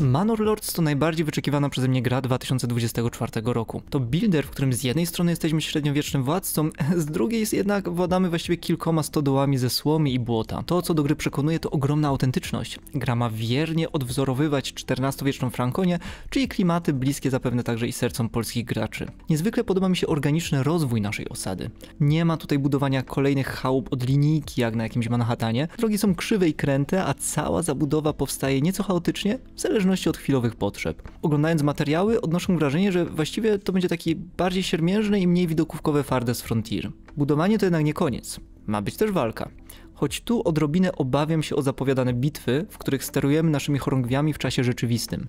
Manor Lords to najbardziej wyczekiwana przeze mnie gra 2024 roku. To builder, w którym z jednej strony jesteśmy średniowiecznym władcą, z drugiej jest jednak władamy właściwie kilkoma stodołami ze słomi i błota. To, co do gry przekonuje, to ogromna autentyczność. Gra ma wiernie odwzorowywać XIV-wieczną Frankonię, czyli klimaty bliskie zapewne także i sercom polskich graczy. Niezwykle podoba mi się organiczny rozwój naszej osady. Nie ma tutaj budowania kolejnych chałup od linijki, jak na jakimś Manhattanie. Drogi są krzywe i kręte, a cała zabudowa powstaje nieco chaotycznie, w zależności od chwilowych potrzeb. Oglądając materiały odnoszę wrażenie, że właściwie to będzie taki bardziej siermiężny i mniej widokówkowy Fardes Frontier. Budowanie to jednak nie koniec. Ma być też walka choć tu odrobinę obawiam się o zapowiadane bitwy, w których sterujemy naszymi chorągwiami w czasie rzeczywistym.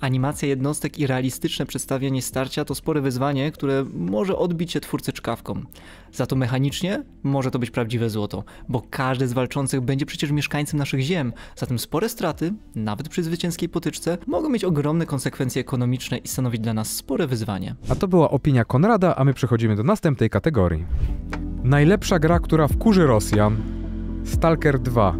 Animacja jednostek i realistyczne przedstawienie starcia to spore wyzwanie, które może odbić się twórcy czkawką. Za to mechanicznie może to być prawdziwe złoto, bo każdy z walczących będzie przecież mieszkańcem naszych ziem, zatem spore straty, nawet przy zwycięskiej potyczce, mogą mieć ogromne konsekwencje ekonomiczne i stanowić dla nas spore wyzwanie. A to była opinia Konrada, a my przechodzimy do następnej kategorii. Najlepsza gra, która wkurzy Rosjan, Stalker 2.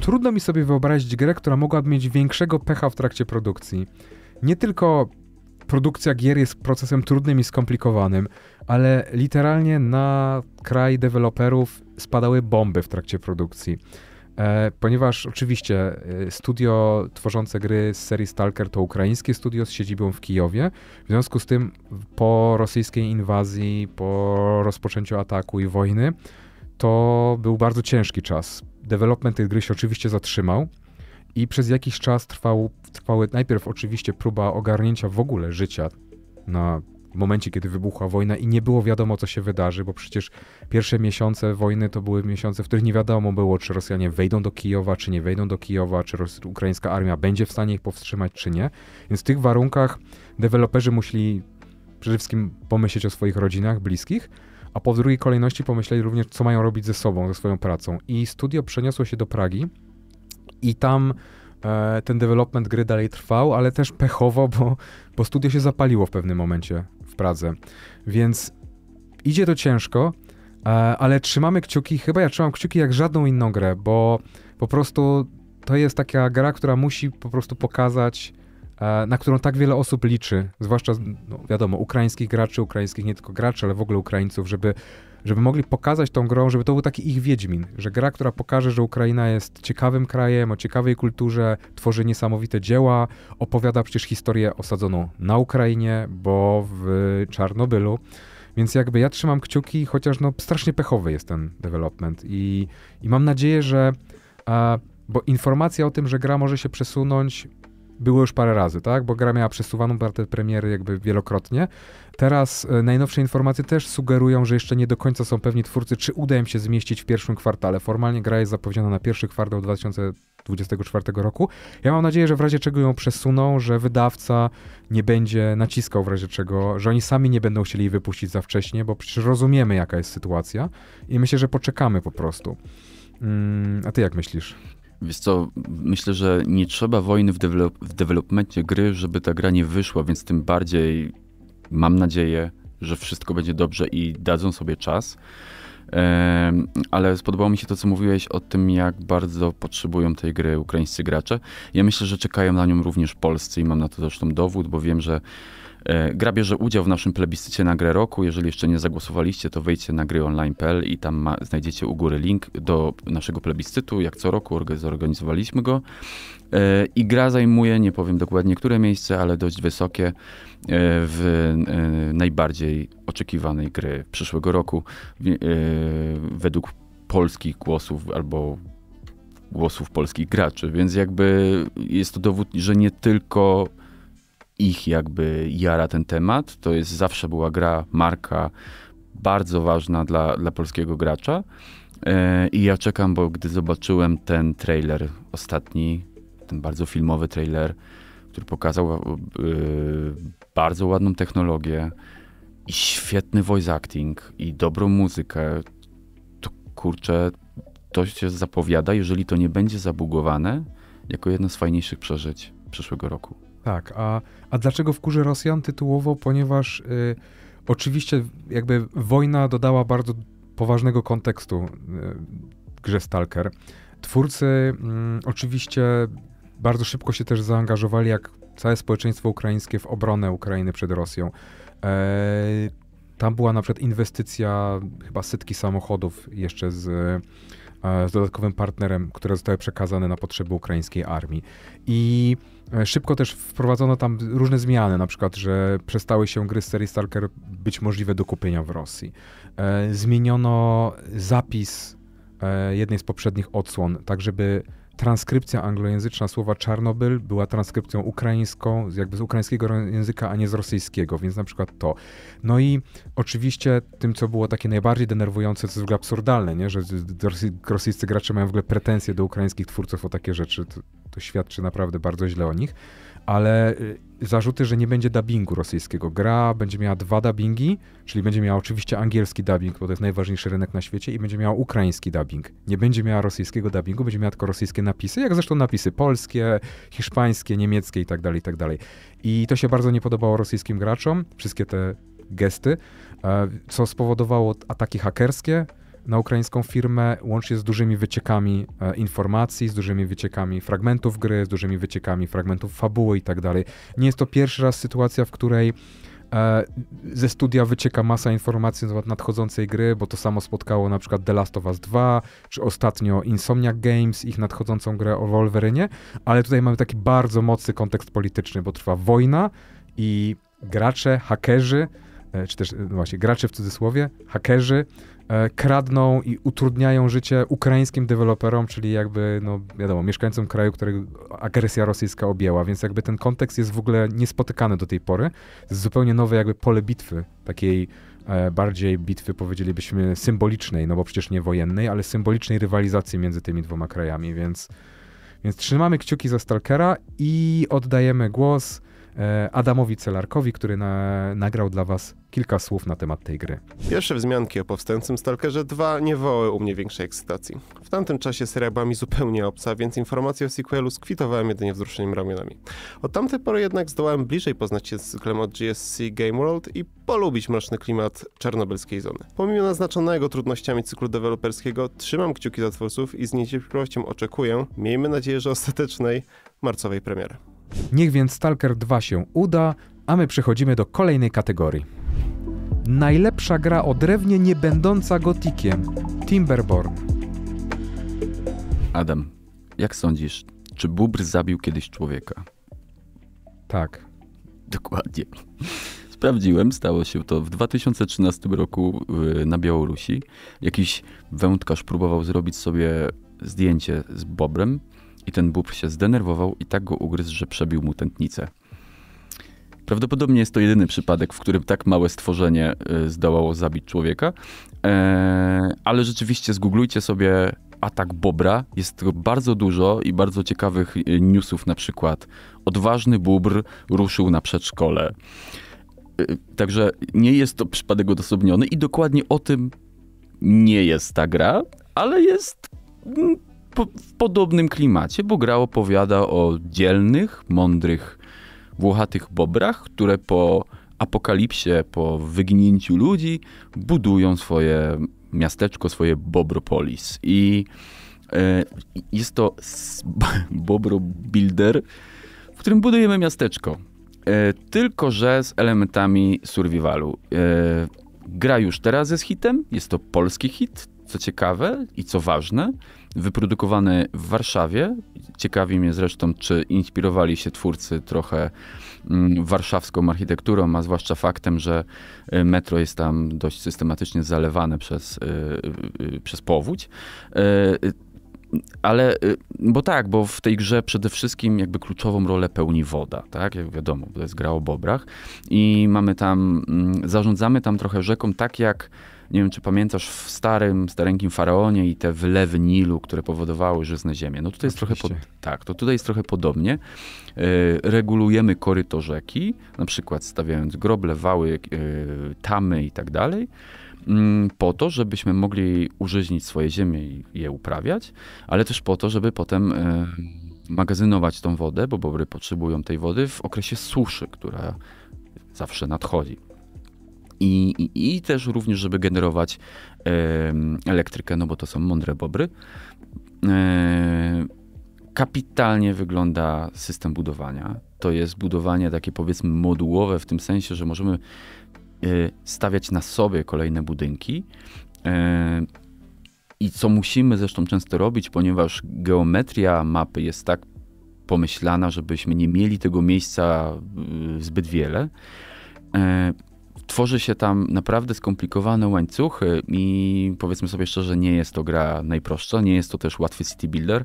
Trudno mi sobie wyobrazić grę, która mogłaby mieć większego pecha w trakcie produkcji. Nie tylko produkcja gier jest procesem trudnym i skomplikowanym, ale literalnie na kraj deweloperów spadały bomby w trakcie produkcji. E, ponieważ oczywiście e, studio tworzące gry z serii Stalker to ukraińskie studio z siedzibą w Kijowie. W związku z tym po rosyjskiej inwazji, po rozpoczęciu ataku i wojny, to był bardzo ciężki czas. Development tej gry się oczywiście zatrzymał i przez jakiś czas trwał, trwały najpierw oczywiście próba ogarnięcia w ogóle życia na momencie, kiedy wybuchła wojna i nie było wiadomo, co się wydarzy, bo przecież pierwsze miesiące wojny to były miesiące, w których nie wiadomo było, czy Rosjanie wejdą do Kijowa, czy nie wejdą do Kijowa, czy ukraińska armia będzie w stanie ich powstrzymać, czy nie. Więc w tych warunkach deweloperzy musieli przede wszystkim pomyśleć o swoich rodzinach, bliskich, a po drugiej kolejności pomyśleli również, co mają robić ze sobą, ze swoją pracą. I studio przeniosło się do Pragi i tam e, ten development gry dalej trwał, ale też pechowo, bo, bo studio się zapaliło w pewnym momencie. Pradze. Więc idzie to ciężko, e, ale trzymamy kciuki, chyba ja trzymam kciuki jak żadną inną grę, bo po prostu to jest taka gra, która musi po prostu pokazać, e, na którą tak wiele osób liczy, zwłaszcza, no wiadomo, ukraińskich graczy, ukraińskich nie tylko graczy, ale w ogóle Ukraińców, żeby żeby mogli pokazać tą grą, żeby to był taki ich Wiedźmin, że gra, która pokaże, że Ukraina jest ciekawym krajem, o ciekawej kulturze, tworzy niesamowite dzieła, opowiada przecież historię osadzoną na Ukrainie, bo w Czarnobylu. Więc jakby ja trzymam kciuki, chociaż no strasznie pechowy jest ten development i, i mam nadzieję, że... bo informacja o tym, że gra może się przesunąć, było już parę razy, tak? Bo gra miała przesuwaną datę premiery jakby wielokrotnie. Teraz e, najnowsze informacje też sugerują, że jeszcze nie do końca są pewni twórcy, czy uda im się zmieścić w pierwszym kwartale. Formalnie gra jest zapowiedziana na pierwszy kwartał 2024 roku. Ja mam nadzieję, że w razie czego ją przesuną, że wydawca nie będzie naciskał w razie czego, że oni sami nie będą chcieli jej wypuścić za wcześnie, bo przecież rozumiemy jaka jest sytuacja i myślę, że poczekamy po prostu. Mm, a ty jak myślisz? Więc co, myślę, że nie trzeba wojny w, dewelop w gry, żeby ta gra nie wyszła, więc tym bardziej mam nadzieję, że wszystko będzie dobrze i dadzą sobie czas. Ale spodobało mi się to, co mówiłeś o tym, jak bardzo potrzebują tej gry ukraińscy gracze. Ja myślę, że czekają na nią również polscy i mam na to zresztą dowód, bo wiem, że E, gra bierze udział w naszym plebiscycie na grę roku. Jeżeli jeszcze nie zagłosowaliście, to wejdźcie na gryonline.pl i tam ma, znajdziecie u góry link do naszego plebiscytu. Jak co roku zorganizowaliśmy go. E, I gra zajmuje, nie powiem dokładnie które miejsce, ale dość wysokie e, w najbardziej oczekiwanej gry przyszłego roku. Według polskich głosów albo głosów polskich graczy, więc jakby jest to dowód, że nie tylko ich jakby jara ten temat. To jest zawsze była gra, marka bardzo ważna dla, dla polskiego gracza. E, I ja czekam, bo gdy zobaczyłem ten trailer ostatni, ten bardzo filmowy trailer, który pokazał e, bardzo ładną technologię i świetny voice acting i dobrą muzykę, to kurczę, to się zapowiada, jeżeli to nie będzie zabugowane, jako jedno z fajniejszych przeżyć przyszłego roku. Tak, a, a dlaczego wkurzy Rosjan tytułowo? Ponieważ y, oczywiście jakby wojna dodała bardzo poważnego kontekstu y, grze Stalker. Twórcy y, oczywiście bardzo szybko się też zaangażowali, jak całe społeczeństwo ukraińskie, w obronę Ukrainy przed Rosją. E, tam była na przykład inwestycja chyba setki samochodów jeszcze z, e, z dodatkowym partnerem, które zostały przekazane na potrzeby ukraińskiej armii. I E, szybko też wprowadzono tam różne zmiany, na przykład, że przestały się gry z serii Stalker być możliwe do kupienia w Rosji. E, zmieniono zapis e, jednej z poprzednich odsłon, tak żeby transkrypcja anglojęzyczna słowa Czarnobyl była transkrypcją ukraińską, jakby z ukraińskiego języka, a nie z rosyjskiego, więc na przykład to. No i oczywiście tym, co było takie najbardziej denerwujące, co jest w ogóle absurdalne, nie? że rosyjscy gracze mają w ogóle pretensje do ukraińskich twórców o takie rzeczy, to, to świadczy naprawdę bardzo źle o nich ale y, zarzuty, że nie będzie dubbingu rosyjskiego. Gra będzie miała dwa dubbingi, czyli będzie miała oczywiście angielski dubbing, bo to jest najważniejszy rynek na świecie, i będzie miała ukraiński dubbing. Nie będzie miała rosyjskiego dubbingu, będzie miała tylko rosyjskie napisy, jak zresztą napisy polskie, hiszpańskie, niemieckie itd. Tak tak dalej I to się bardzo nie podobało rosyjskim graczom, wszystkie te gesty, e, co spowodowało ataki hakerskie, na ukraińską firmę, łącznie z dużymi wyciekami e, informacji, z dużymi wyciekami fragmentów gry, z dużymi wyciekami fragmentów fabuły i tak dalej. Nie jest to pierwszy raz sytuacja, w której e, ze studia wycieka masa informacji na temat nadchodzącej gry, bo to samo spotkało na przykład The Last of Us 2, czy ostatnio Insomniac Games, ich nadchodzącą grę o Wolverine, ale tutaj mamy taki bardzo mocny kontekst polityczny, bo trwa wojna i gracze, hakerzy, e, czy też e, no właśnie gracze w cudzysłowie, hakerzy, E, kradną i utrudniają życie ukraińskim deweloperom, czyli jakby, no wiadomo, mieszkańcom kraju, którego agresja rosyjska objęła, więc jakby ten kontekst jest w ogóle niespotykany do tej pory. jest zupełnie nowe jakby pole bitwy, takiej e, bardziej bitwy, powiedzielibyśmy, symbolicznej, no bo przecież nie wojennej, ale symbolicznej rywalizacji między tymi dwoma krajami, więc, więc trzymamy kciuki za Stalkera i oddajemy głos E, Adamowi Celarkowi, który na, nagrał dla Was kilka słów na temat tej gry. Pierwsze wzmianki o powstającym Stalkerze 2 nie wołały u mnie większej ekscytacji. W tamtym czasie seria była mi zupełnie obca, więc informacje o sequelu skwitowałem jedynie wzruszeniem ramionami. Od tamtej pory jednak zdołałem bliżej poznać się z cyklem od GSC Game World i polubić mroczny klimat czarnobylskiej zony. Pomimo naznaczonego trudnościami cyklu deweloperskiego, trzymam kciuki za twórców i z niecierpliwością oczekuję, miejmy nadzieję, że ostatecznej, marcowej premiery. Niech więc Stalker 2 się uda, a my przechodzimy do kolejnej kategorii. Najlepsza gra o drewnie nie będąca gotikiem. Timberborn. Adam, jak sądzisz, czy bubr zabił kiedyś człowieka? Tak. Dokładnie. Sprawdziłem, stało się to w 2013 roku y, na Białorusi. Jakiś wędkarz próbował zrobić sobie zdjęcie z bobrem i ten bóbr się zdenerwował i tak go ugryzł, że przebił mu tętnicę. Prawdopodobnie jest to jedyny przypadek, w którym tak małe stworzenie y, zdołało zabić człowieka. Eee, ale rzeczywiście zgooglujcie sobie atak bobra. Jest tego bardzo dużo i bardzo ciekawych y, newsów na przykład. Odważny bóbr ruszył na przedszkole. Eee, także nie jest to przypadek odosobniony i dokładnie o tym nie jest ta gra, ale jest mm, w podobnym klimacie, bo gra opowiada o dzielnych, mądrych, włochatych bobrach, które po apokalipsie, po wyginięciu ludzi budują swoje miasteczko, swoje Bobropolis. I e, jest to Bobro Builder, w którym budujemy miasteczko. E, tylko, że z elementami survivalu. E, gra już teraz jest hitem, jest to polski hit, co ciekawe i co ważne wyprodukowany w Warszawie. Ciekawi mnie zresztą, czy inspirowali się twórcy trochę mm, warszawską architekturą, a zwłaszcza faktem, że y, metro jest tam dość systematycznie zalewane przez, y, y, przez powódź. Ale, bo tak, bo w tej grze przede wszystkim jakby kluczową rolę pełni woda, tak? Jak wiadomo, to jest gra o bobrach i mamy tam, mm, zarządzamy tam trochę rzeką tak jak nie wiem, czy pamiętasz w starym, stareńkim faraonie i te wylewy Nilu, które powodowały żyzne ziemię. No tutaj Oczywiście. jest trochę tak, to tutaj jest trochę podobnie. Yy, regulujemy koryto rzeki, na przykład stawiając groble, wały, yy, tamy i tak dalej mm, po to, żebyśmy mogli użyźnić swoje ziemie i je uprawiać, ale też po to, żeby potem e, magazynować tą wodę, bo bobry potrzebują tej wody w okresie suszy, która zawsze nadchodzi i, i, i też również, żeby generować elektrykę, no bo to są mądre bobry. E, kapitalnie wygląda system budowania. To jest budowanie takie powiedzmy modułowe w tym sensie, że możemy e, stawiać na sobie kolejne budynki. E, I co musimy zresztą często robić, ponieważ geometria mapy jest tak pomyślana, żebyśmy nie mieli tego miejsca zbyt wiele, Tworzy się tam naprawdę skomplikowane łańcuchy i powiedzmy sobie szczerze, nie jest to gra najprostsza, nie jest to też łatwy city builder.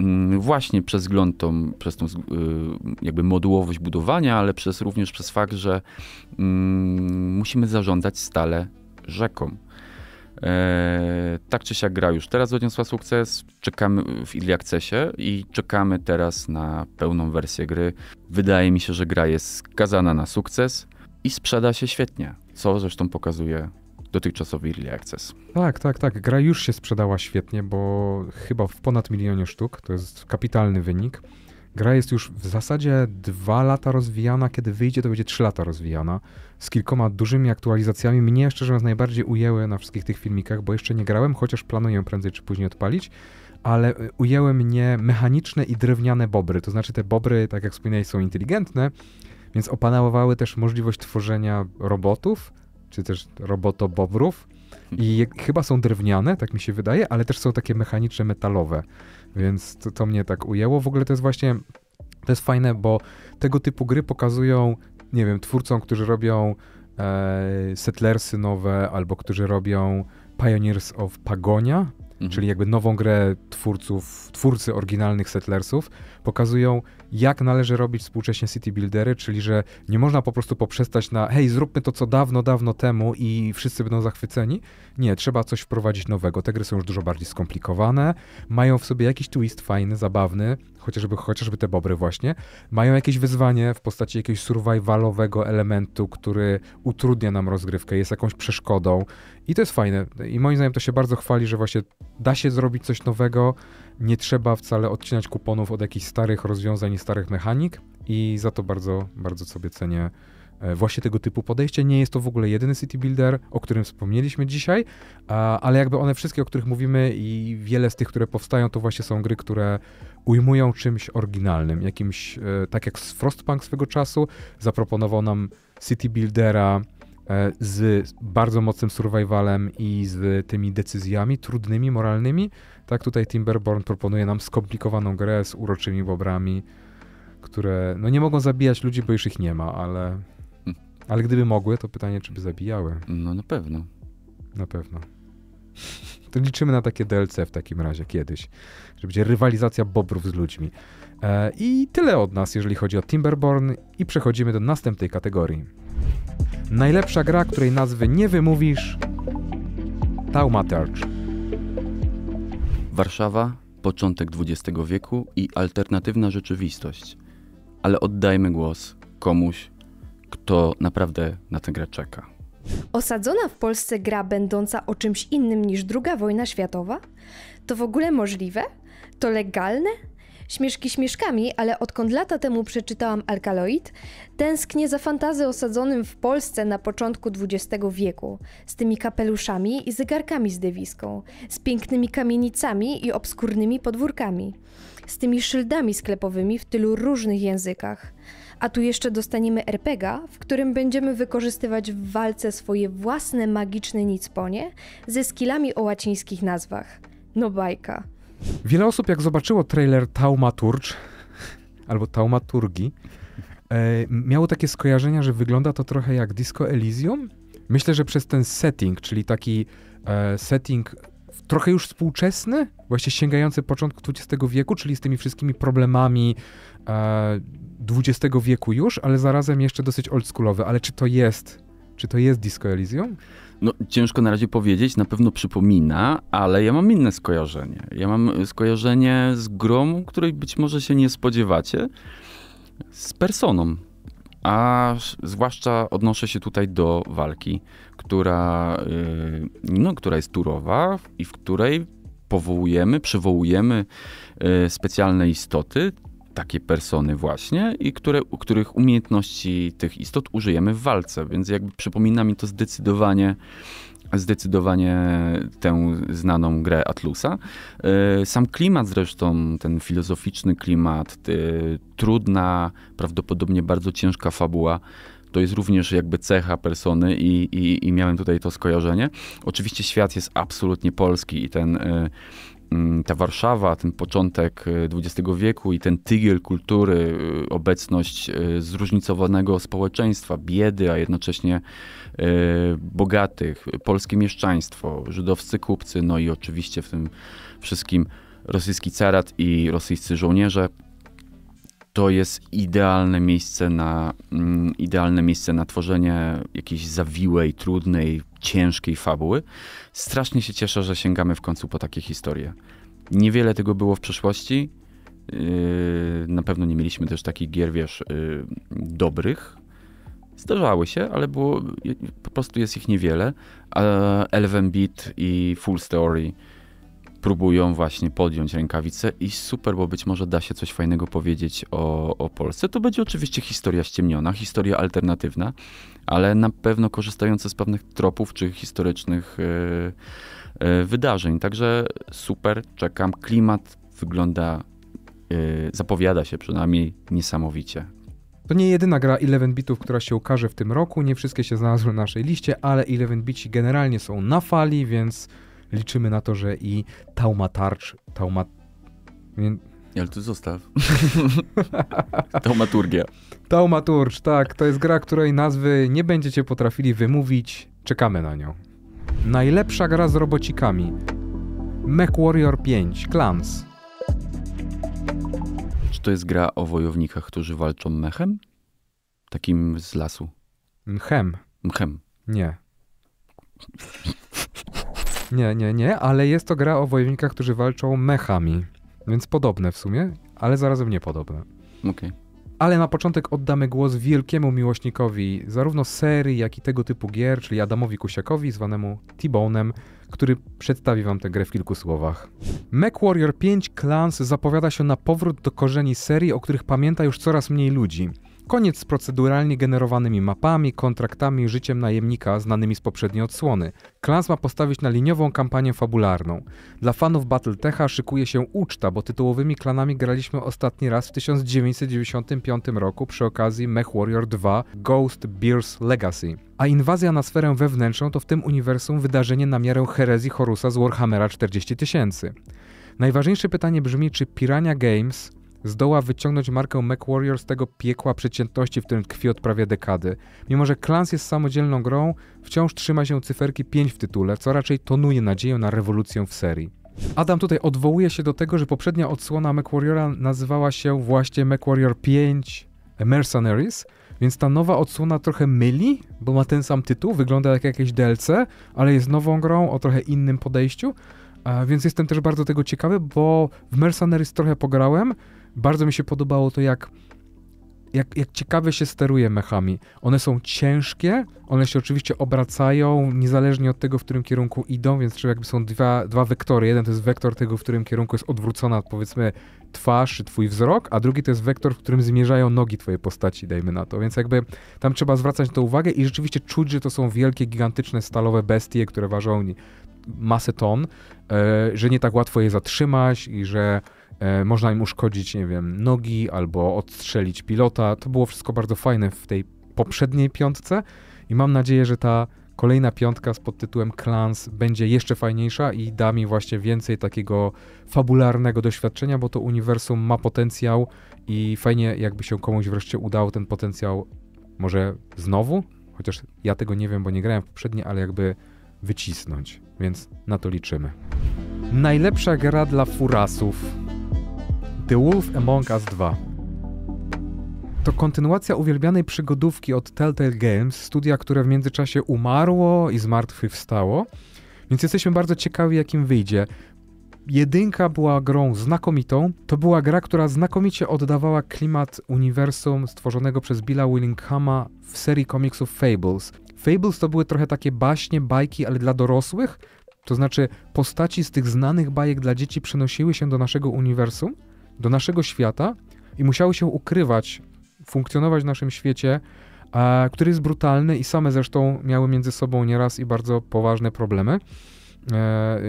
Mm, właśnie przez wzgląd tą, przez tą y, jakby modułowość budowania, ale przez, również przez fakt, że mm, musimy zarządzać stale rzeką. Eee, tak czy siak gra już teraz odniosła sukces. Czekamy w Early Accessie i czekamy teraz na pełną wersję gry. Wydaje mi się, że gra jest skazana na sukces i sprzeda się świetnie, co zresztą pokazuje dotychczasowy Early Access. Tak, tak, tak. Gra już się sprzedała świetnie, bo chyba w ponad milionie sztuk, to jest kapitalny wynik. Gra jest już w zasadzie dwa lata rozwijana, kiedy wyjdzie to będzie trzy lata rozwijana, z kilkoma dużymi aktualizacjami. Mnie szczerze mówiąc najbardziej ujęły na wszystkich tych filmikach, bo jeszcze nie grałem, chociaż planuję prędzej czy później odpalić, ale e, ujęły mnie mechaniczne i drewniane bobry, to znaczy te bobry, tak jak wspominałeś, są inteligentne, więc opanowały też możliwość tworzenia robotów, czy też robotobobrów. I chyba są drewniane, tak mi się wydaje, ale też są takie mechaniczne, metalowe. Więc to, to mnie tak ujęło. W ogóle to jest właśnie, to jest fajne, bo tego typu gry pokazują, nie wiem, twórcom, którzy robią e, Settlersy nowe, albo którzy robią Pioneers of Pagonia, mhm. czyli jakby nową grę twórców, twórcy oryginalnych Settlersów, pokazują, jak należy robić współcześnie city buildery, czyli że nie można po prostu poprzestać na hej, zróbmy to co dawno, dawno temu i wszyscy będą zachwyceni. Nie, trzeba coś wprowadzić nowego. Te gry są już dużo bardziej skomplikowane, mają w sobie jakiś twist fajny, zabawny, chociażby, chociażby te bobry właśnie, mają jakieś wyzwanie w postaci jakiegoś survivalowego elementu, który utrudnia nam rozgrywkę, jest jakąś przeszkodą i to jest fajne. I moim zdaniem to się bardzo chwali, że właśnie da się zrobić coś nowego, nie trzeba wcale odcinać kuponów od jakichś starych rozwiązań i starych mechanik i za to bardzo, bardzo sobie cenię e, właśnie tego typu podejście. Nie jest to w ogóle jedyny city builder, o którym wspomnieliśmy dzisiaj, ale jakby one wszystkie, o których mówimy i wiele z tych, które powstają, to właśnie są gry, które ujmują czymś oryginalnym, jakimś, e, tak jak Frostpunk swego czasu zaproponował nam city buildera e, z bardzo mocnym survivalem i z tymi decyzjami trudnymi, moralnymi, tak tutaj Timberborn proponuje nam skomplikowaną grę z uroczymi bobrami, które no nie mogą zabijać ludzi, bo już ich nie ma, ale, hmm. ale gdyby mogły, to pytanie, czy by zabijały. No na pewno. Na pewno. To liczymy na takie DLC w takim razie kiedyś, że będzie rywalizacja bobrów z ludźmi. E, I tyle od nas, jeżeli chodzi o Timberborn i przechodzimy do następnej kategorii. Najlepsza gra, której nazwy nie wymówisz, Taumaturge. Warszawa, początek XX wieku i alternatywna rzeczywistość. Ale oddajmy głos komuś, kto naprawdę na tę grę czeka. Osadzona w Polsce gra będąca o czymś innym niż II wojna światowa? To w ogóle możliwe? To legalne? Śmieszki śmieszkami, ale odkąd lata temu przeczytałam Alkaloid, tęsknię za fantazy osadzonym w Polsce na początku XX wieku, z tymi kapeluszami i zegarkami z dewiską, z pięknymi kamienicami i obskurnymi podwórkami, z tymi szyldami sklepowymi w tylu różnych językach. A tu jeszcze dostaniemy RPGa, w którym będziemy wykorzystywać w walce swoje własne magiczne nicponie ze skillami o łacińskich nazwach. No bajka. Wiele osób, jak zobaczyło trailer Taumaturcz albo Taumaturgi, e, miało takie skojarzenia, że wygląda to trochę jak Disco Elysium. Myślę, że przez ten setting, czyli taki e, setting trochę już współczesny, właśnie sięgający początku XX wieku, czyli z tymi wszystkimi problemami e, XX wieku już, ale zarazem jeszcze dosyć oldschoolowy. Ale czy to jest, czy to jest Disco Elysium? No, ciężko na razie powiedzieć, na pewno przypomina, ale ja mam inne skojarzenie. Ja mam skojarzenie z grą, której być może się nie spodziewacie, z personą. A zwłaszcza odnoszę się tutaj do walki, która, y, no, która jest turowa i w której powołujemy, przywołujemy y, specjalne istoty, takie persony właśnie i które, u których umiejętności tych istot użyjemy w walce, więc jakby przypomina mi to zdecydowanie zdecydowanie tę znaną grę Atlusa. E, sam klimat zresztą, ten filozoficzny klimat, e, trudna, prawdopodobnie bardzo ciężka fabuła, to jest również jakby cecha persony i, i, i miałem tutaj to skojarzenie. Oczywiście świat jest absolutnie polski i ten e, Mm, ta Warszawa, ten początek y, XX wieku i ten tygiel kultury, y, obecność y, zróżnicowanego społeczeństwa, biedy, a jednocześnie bogatych, polskie mieszczaństwo, żydowscy kupcy, no i oczywiście w tym wszystkim rosyjski carat i rosyjscy żołnierze to jest idealne miejsce na, mm, idealne miejsce na tworzenie jakiejś zawiłej, trudnej, ciężkiej fabuły. Strasznie się cieszę, że sięgamy w końcu po takie historie. Niewiele tego było w przeszłości. Yy, na pewno nie mieliśmy też takich gier, wiesz, yy, dobrych. Zdarzały się, ale było, po prostu jest ich niewiele. A Beat i Full Story próbują właśnie podjąć rękawice i super, bo być może da się coś fajnego powiedzieć o, o Polsce. To będzie oczywiście historia ściemniona, historia alternatywna, ale na pewno korzystające z pewnych tropów czy historycznych yy, yy, wydarzeń. Także super, czekam. Klimat wygląda, yy, zapowiada się przynajmniej niesamowicie. To nie jedyna gra 11 bitów, która się ukaże w tym roku. Nie wszystkie się znalazły na naszej liście, ale 11 bici generalnie są na fali, więc liczymy na to, że i Tauma Tarcz, Tauma... Nie... Ale to zostaw. Taumaturgia. Taumaturcz, tak. To jest gra, której nazwy nie będziecie potrafili wymówić. Czekamy na nią. Najlepsza gra z robocikami. MechWarrior 5 Clans. Czy to jest gra o wojownikach, którzy walczą mechem? Takim z lasu. Mchem. Mchem. Nie. Nie, nie, nie, ale jest to gra o wojownikach, którzy walczą mechami. Więc podobne w sumie, ale zarazem niepodobne. Okej. Okay. Ale na początek oddamy głos wielkiemu miłośnikowi zarówno serii, jak i tego typu gier, czyli Adamowi Kusiakowi, zwanemu T-Bone'em, który przedstawi wam tę grę w kilku słowach. MechWarrior 5 Clans zapowiada się na powrót do korzeni serii, o których pamięta już coraz mniej ludzi. Koniec z proceduralnie generowanymi mapami, kontraktami i życiem najemnika znanymi z poprzedniej odsłony. Klans ma postawić na liniową kampanię fabularną. Dla fanów Battletecha szykuje się uczta, bo tytułowymi klanami graliśmy ostatni raz w 1995 roku przy okazji Mech Warrior 2 Ghost Bears Legacy. A inwazja na sferę wewnętrzną to w tym uniwersum wydarzenie na miarę herezji Horusa z Warhammera 40 000. Najważniejsze pytanie brzmi, czy Pirania Games zdoła wyciągnąć markę MacWarrior z tego piekła przeciętności, w którym tkwi od prawie dekady. Mimo, że Clans jest samodzielną grą, wciąż trzyma się cyferki 5 w tytule, co raczej tonuje nadzieją na rewolucję w serii. Adam tutaj odwołuje się do tego, że poprzednia odsłona MacWarriora nazywała się właśnie MacWarrior 5 Mercenaries, więc ta nowa odsłona trochę myli, bo ma ten sam tytuł, wygląda jak jakieś DLC, ale jest nową grą o trochę innym podejściu, więc jestem też bardzo tego ciekawy, bo w Mercenaries trochę pograłem, bardzo mi się podobało to, jak, jak, jak ciekawie się steruje mechami. One są ciężkie, one się oczywiście obracają, niezależnie od tego, w którym kierunku idą, więc trzeba jakby są dwa, dwa wektory. Jeden to jest wektor tego, w którym kierunku jest odwrócona, powiedzmy, twarz czy twój wzrok, a drugi to jest wektor, w którym zmierzają nogi twojej postaci, dajmy na to. Więc jakby tam trzeba zwracać na to uwagę i rzeczywiście czuć, że to są wielkie, gigantyczne, stalowe bestie, które ważą masę ton, e, że nie tak łatwo je zatrzymać i że E, można im uszkodzić, nie wiem, nogi albo odstrzelić pilota. To było wszystko bardzo fajne w tej poprzedniej piątce i mam nadzieję, że ta kolejna piątka z tytułem Clans będzie jeszcze fajniejsza i da mi właśnie więcej takiego fabularnego doświadczenia, bo to uniwersum ma potencjał i fajnie jakby się komuś wreszcie udało ten potencjał może znowu, chociaż ja tego nie wiem, bo nie grałem poprzednio, ale jakby wycisnąć, więc na to liczymy. Najlepsza gra dla furasów. The Wolf Among Us 2. To kontynuacja uwielbianej przygodówki od Telltale Games, studia, które w międzyczasie umarło i zmartwychwstało, więc jesteśmy bardzo ciekawi, jakim wyjdzie. Jedynka była grą znakomitą. To była gra, która znakomicie oddawała klimat uniwersum stworzonego przez Billa Willinghama w serii komiksów Fables. Fables to były trochę takie baśnie, bajki, ale dla dorosłych, to znaczy postaci z tych znanych bajek dla dzieci przenosiły się do naszego uniwersum do naszego świata i musiały się ukrywać, funkcjonować w naszym świecie, a, który jest brutalny i same zresztą miały między sobą nieraz i bardzo poważne problemy. E,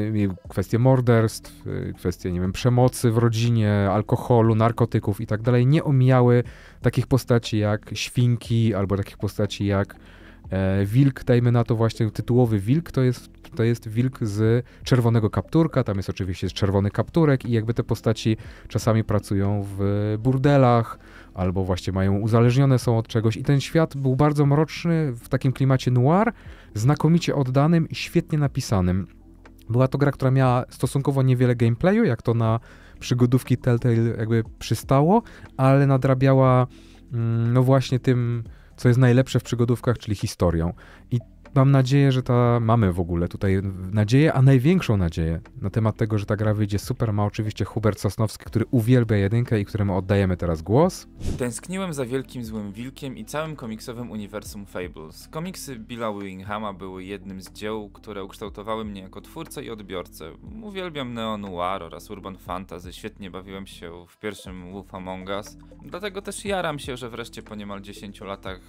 kwestie morderstw, y, kwestie, nie wiem, przemocy w rodzinie, alkoholu, narkotyków i tak dalej, nie omijały takich postaci jak świnki albo takich postaci jak E, wilk, dajmy na to właśnie tytułowy wilk, to jest, to jest wilk z czerwonego kapturka, tam jest oczywiście czerwony kapturek i jakby te postaci czasami pracują w burdelach, albo właśnie mają uzależnione są od czegoś. I ten świat był bardzo mroczny, w takim klimacie noir, znakomicie oddanym, świetnie napisanym. Była to gra, która miała stosunkowo niewiele gameplayu, jak to na przygodówki Telltale jakby przystało, ale nadrabiała mm, no właśnie tym co jest najlepsze w przygodówkach, czyli historią. I mam nadzieję, że ta mamy w ogóle tutaj nadzieję, a największą nadzieję na temat tego, że ta gra wyjdzie super ma oczywiście Hubert Sosnowski, który uwielbia jedynkę i któremu oddajemy teraz głos. Tęskniłem za Wielkim Złym Wilkiem i całym komiksowym uniwersum Fables. Komiksy Billa Winghama były jednym z dzieł, które ukształtowały mnie jako twórcę i odbiorcę. Uwielbiam neo-noir oraz urban fantasy, świetnie bawiłem się w pierwszym Wolf Among Us, dlatego też jaram się, że wreszcie po niemal 10 latach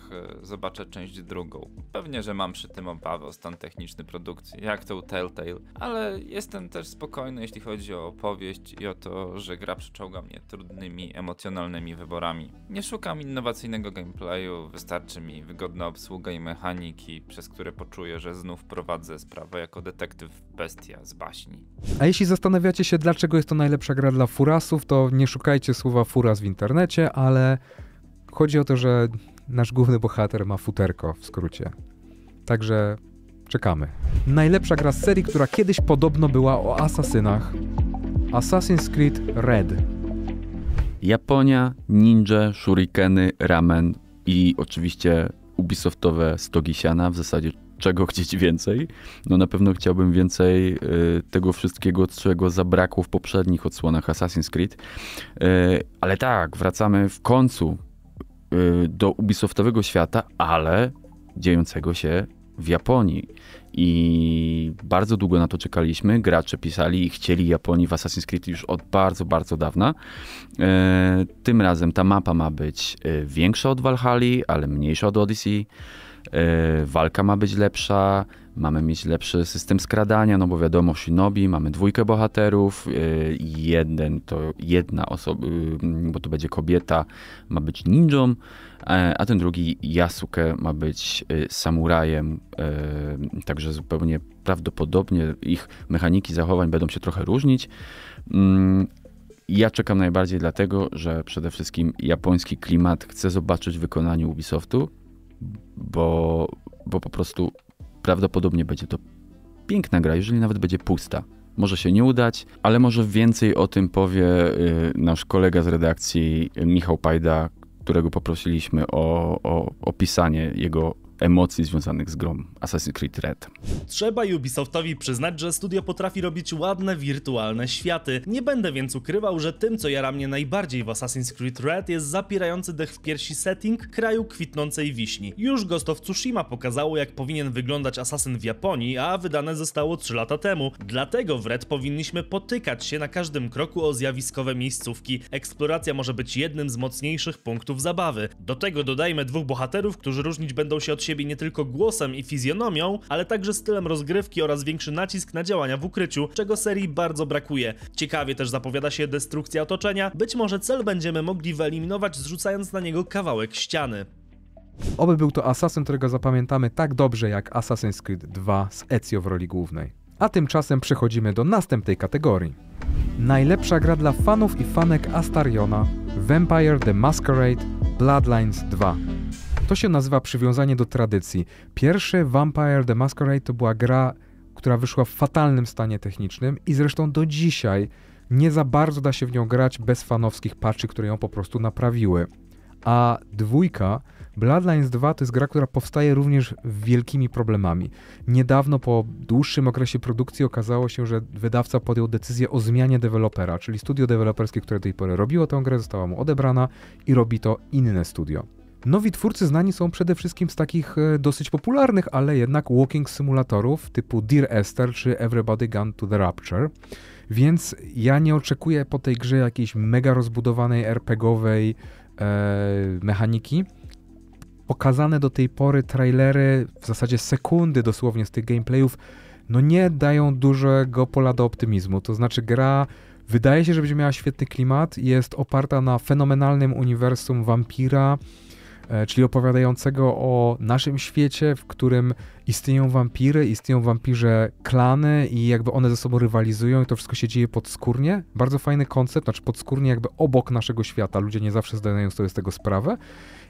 e, zobaczę część drugą. Pewnie, że mam przy obawy o stan techniczny produkcji, jak to u Telltale, ale jestem też spokojny, jeśli chodzi o opowieść i o to, że gra przeczołga mnie trudnymi, emocjonalnymi wyborami. Nie szukam innowacyjnego gameplayu, wystarczy mi wygodna obsługa i mechaniki, przez które poczuję, że znów prowadzę sprawę jako detektyw bestia z baśni. A jeśli zastanawiacie się, dlaczego jest to najlepsza gra dla furasów, to nie szukajcie słowa furas w internecie, ale chodzi o to, że nasz główny bohater ma futerko w skrócie. Także czekamy. Najlepsza gra z serii, która kiedyś podobno była o asasynach. Assassin's Creed Red. Japonia, ninja, shurikeny, ramen i oczywiście Ubisoftowe stogi siana. w zasadzie czego chcieć więcej. No na pewno chciałbym więcej y, tego wszystkiego, czego zabrakło w poprzednich odsłonach Assassin's Creed. Y, ale tak, wracamy w końcu y, do Ubisoftowego świata, ale dziejącego się w Japonii. I bardzo długo na to czekaliśmy. Gracze pisali i chcieli Japonii w Assassin's Creed już od bardzo, bardzo dawna. E, tym razem ta mapa ma być e, większa od Valhalla, ale mniejsza od Odyssey. E, walka ma być lepsza, mamy mieć lepszy system skradania, no bo wiadomo, Shinobi, mamy dwójkę bohaterów, e, jeden to jedna osoba, y, bo to będzie kobieta, ma być ninją. E, a ten drugi Yasuke ma być e, samurajem, e, także zupełnie prawdopodobnie ich mechaniki zachowań będą się trochę różnić. Mm, ja czekam najbardziej dlatego, że przede wszystkim japoński klimat chcę zobaczyć w wykonaniu Ubisoftu, bo, bo po prostu prawdopodobnie będzie to piękna gra, jeżeli nawet będzie pusta. Może się nie udać, ale może więcej o tym powie y, nasz kolega z redakcji Michał Pajda, którego poprosiliśmy o, opisanie jego emocji związanych z grą Assassin's Creed Red. Trzeba Ubisoftowi przyznać, że studio potrafi robić ładne, wirtualne światy. Nie będę więc ukrywał, że tym, co jara mnie najbardziej w Assassin's Creed Red jest zapierający dech w piersi setting kraju kwitnącej wiśni. Już Ghost of Tsushima pokazało, jak powinien wyglądać asasyn w Japonii, a wydane zostało 3 lata temu. Dlatego w Red powinniśmy potykać się na każdym kroku o zjawiskowe miejscówki. Eksploracja może być jednym z mocniejszych punktów zabawy. Do tego dodajmy dwóch bohaterów, którzy różnić będą się od siebie siebie nie tylko głosem i fizjonomią, ale także stylem rozgrywki oraz większy nacisk na działania w ukryciu, czego serii bardzo brakuje. Ciekawie też zapowiada się destrukcja otoczenia, być może cel będziemy mogli wyeliminować zrzucając na niego kawałek ściany. Oby był to Assassin, którego zapamiętamy tak dobrze jak Assassin's Creed 2 z Ezio w roli głównej. A tymczasem przechodzimy do następnej kategorii. Najlepsza gra dla fanów i fanek Astariona Vampire the Masquerade Bloodlines 2. To się nazywa przywiązanie do tradycji. Pierwszy Vampire the Masquerade to była gra, która wyszła w fatalnym stanie technicznym i zresztą do dzisiaj nie za bardzo da się w nią grać bez fanowskich patchy, które ją po prostu naprawiły. A dwójka Bloodlines 2 to jest gra, która powstaje również wielkimi problemami. Niedawno po dłuższym okresie produkcji okazało się, że wydawca podjął decyzję o zmianie dewelopera, czyli studio deweloperskie, które do tej pory robiło tę grę, została mu odebrana i robi to inne studio. Nowi twórcy znani są przede wszystkim z takich e, dosyć popularnych, ale jednak walking simulatorów typu Dear Esther czy Everybody Gun to the Rapture. Więc ja nie oczekuję po tej grze jakiejś mega rozbudowanej RPGowej e, mechaniki. Pokazane do tej pory trailery, w zasadzie sekundy dosłownie z tych gameplayów, no nie dają dużego pola do optymizmu. To znaczy gra wydaje się, że będzie miała świetny klimat, jest oparta na fenomenalnym uniwersum wampira, E, czyli opowiadającego o naszym świecie, w którym istnieją wampiry, istnieją wampirze klany i jakby one ze sobą rywalizują i to wszystko się dzieje podskórnie. Bardzo fajny koncept, znaczy podskórnie jakby obok naszego świata. Ludzie nie zawsze zdają sobie z tego sprawę.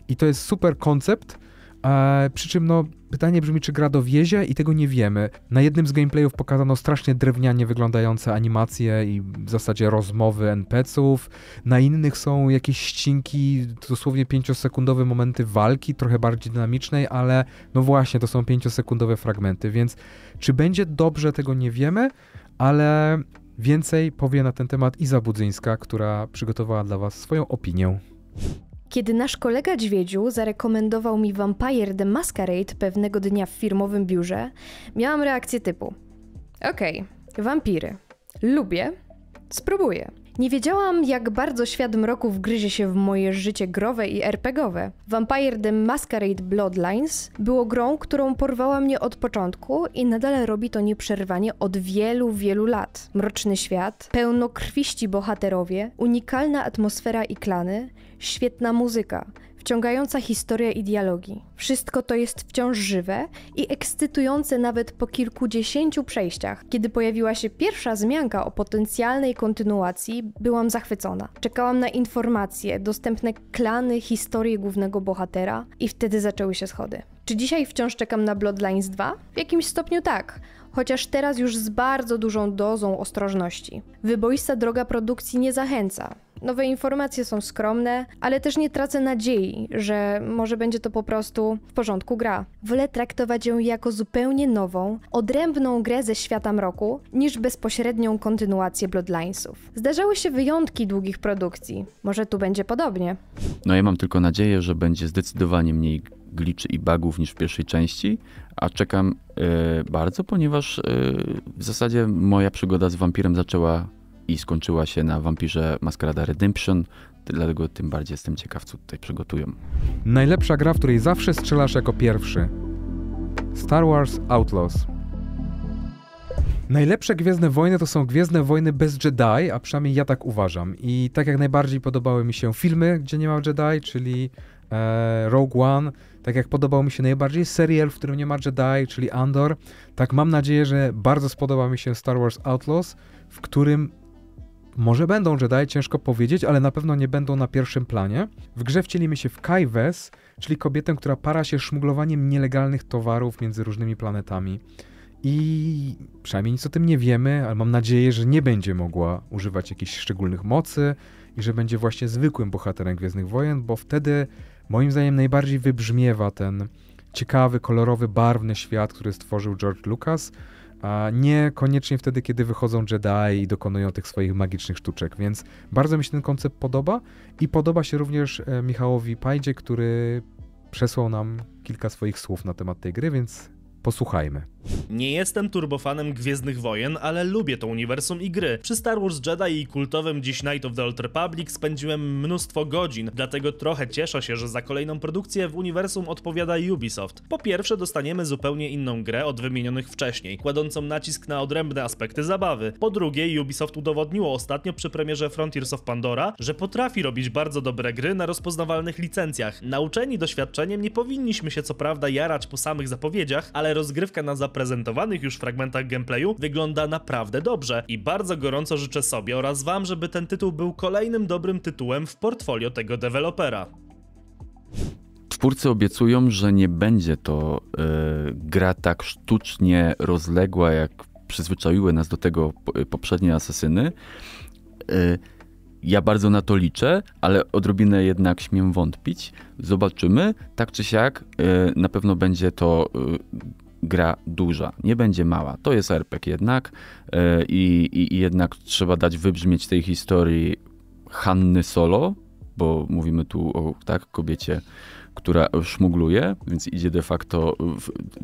I to jest super koncept, E, przy czym, no, pytanie brzmi, czy gra dowiezie i tego nie wiemy. Na jednym z gameplayów pokazano strasznie drewnianie wyglądające animacje i w zasadzie rozmowy NPC-ów. Na innych są jakieś ścinki, dosłownie 5-sekundowe momenty walki, trochę bardziej dynamicznej, ale no właśnie, to są 5-sekundowe fragmenty, więc czy będzie dobrze, tego nie wiemy, ale więcej powie na ten temat Iza Budzyńska, która przygotowała dla Was swoją opinię. Kiedy nasz kolega Dźwiedziu zarekomendował mi Vampire the Masquerade pewnego dnia w firmowym biurze, miałam reakcję typu: Okej, okay, wampiry. Lubię, spróbuję. Nie wiedziałam, jak bardzo świat mroku wgryzie się w moje życie growe i RPGowe. Vampire the Masquerade Bloodlines było grą, którą porwała mnie od początku i nadal robi to nieprzerwanie od wielu, wielu lat. Mroczny świat, pełno krwiści bohaterowie, unikalna atmosfera i klany – Świetna muzyka, wciągająca historia i dialogi. Wszystko to jest wciąż żywe i ekscytujące nawet po kilkudziesięciu przejściach. Kiedy pojawiła się pierwsza zmianka o potencjalnej kontynuacji, byłam zachwycona. Czekałam na informacje, dostępne klany, historie głównego bohatera i wtedy zaczęły się schody. Czy dzisiaj wciąż czekam na Bloodlines 2? W jakimś stopniu tak chociaż teraz już z bardzo dużą dozą ostrożności. Wyboista droga produkcji nie zachęca. Nowe informacje są skromne, ale też nie tracę nadziei, że może będzie to po prostu w porządku gra. Wolę traktować ją jako zupełnie nową, odrębną grę ze świata mroku, niż bezpośrednią kontynuację Bloodlinesów. Zdarzały się wyjątki długich produkcji. Może tu będzie podobnie. No ja mam tylko nadzieję, że będzie zdecydowanie mniej gliczy i bugów niż w pierwszej części, a czekam e, bardzo, ponieważ e, w zasadzie moja przygoda z wampirem zaczęła i skończyła się na Wampirze Maskarada Redemption, dlatego tym bardziej jestem ciekaw, co tutaj przygotują. Najlepsza gra, w której zawsze strzelasz jako pierwszy. Star Wars Outlaws. Najlepsze Gwiezdne Wojny to są Gwiezdne Wojny bez Jedi, a przynajmniej ja tak uważam. I tak jak najbardziej podobały mi się filmy, gdzie nie ma Jedi, czyli e, Rogue One, tak jak podobał mi się najbardziej serial, w którym nie ma Jedi, czyli Andor, tak mam nadzieję, że bardzo spodoba mi się Star Wars Outlaws, w którym może będą Jedi, ciężko powiedzieć, ale na pewno nie będą na pierwszym planie. W grze wcielimy się w Kaives, czyli kobietę, która para się szmuglowaniem nielegalnych towarów między różnymi planetami. I przynajmniej nic o tym nie wiemy, ale mam nadzieję, że nie będzie mogła używać jakichś szczególnych mocy i że będzie właśnie zwykłym bohaterem Gwiezdnych Wojen, bo wtedy moim zdaniem najbardziej wybrzmiewa ten ciekawy, kolorowy, barwny świat, który stworzył George Lucas – a nie koniecznie wtedy, kiedy wychodzą Jedi i dokonują tych swoich magicznych sztuczek, więc bardzo mi się ten koncept podoba i podoba się również e, Michałowi Pajdzie, który przesłał nam kilka swoich słów na temat tej gry, więc Posłuchajmy. Nie jestem turbofanem Gwiezdnych Wojen, ale lubię to uniwersum i gry. Przy Star Wars Jedi i kultowym dziś Night of the Old Republic spędziłem mnóstwo godzin, dlatego trochę cieszę się, że za kolejną produkcję w uniwersum odpowiada Ubisoft. Po pierwsze dostaniemy zupełnie inną grę od wymienionych wcześniej, kładącą nacisk na odrębne aspekty zabawy. Po drugie Ubisoft udowodniło ostatnio przy premierze Frontiers of Pandora, że potrafi robić bardzo dobre gry na rozpoznawalnych licencjach. Nauczeni doświadczeniem nie powinniśmy się co prawda jarać po samych zapowiedziach, ale rozgrywka na zaprezentowanych już fragmentach gameplayu wygląda naprawdę dobrze i bardzo gorąco życzę sobie oraz wam, żeby ten tytuł był kolejnym dobrym tytułem w portfolio tego dewelopera. Twórcy obiecują, że nie będzie to yy, gra tak sztucznie rozległa, jak przyzwyczaiły nas do tego e, poprzednie asesyny. Yy, ja bardzo na to liczę, ale odrobinę jednak śmiem wątpić. Zobaczymy. Tak czy siak, na pewno będzie to gra duża, nie będzie mała. To jest RPG jednak e, i, i, i jednak trzeba dać wybrzmieć tej historii Hanny Solo, bo mówimy tu o tak kobiecie, która szmugluje, więc idzie de facto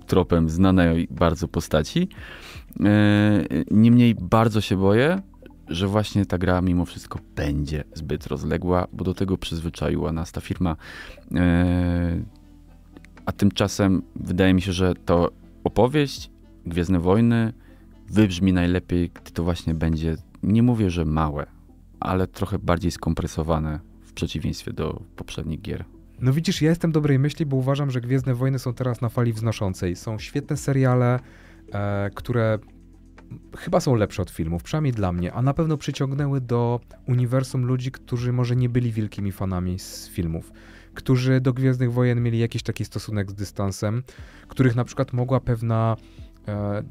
tropem znanej bardzo postaci. E, niemniej bardzo się boję, że właśnie ta gra mimo wszystko będzie zbyt rozległa, bo do tego przyzwyczaiła nas ta firma. E, a tymczasem wydaje mi się, że to opowieść Gwiezdne Wojny wybrzmi najlepiej, gdy to właśnie będzie, nie mówię, że małe, ale trochę bardziej skompresowane w przeciwieństwie do poprzednich gier. No widzisz, ja jestem dobrej myśli, bo uważam, że Gwiezdne Wojny są teraz na fali wznoszącej. Są świetne seriale, e, które chyba są lepsze od filmów, przynajmniej dla mnie, a na pewno przyciągnęły do uniwersum ludzi, którzy może nie byli wielkimi fanami z filmów którzy do Gwiezdnych Wojen mieli jakiś taki stosunek z dystansem, których na przykład mogła pewna e,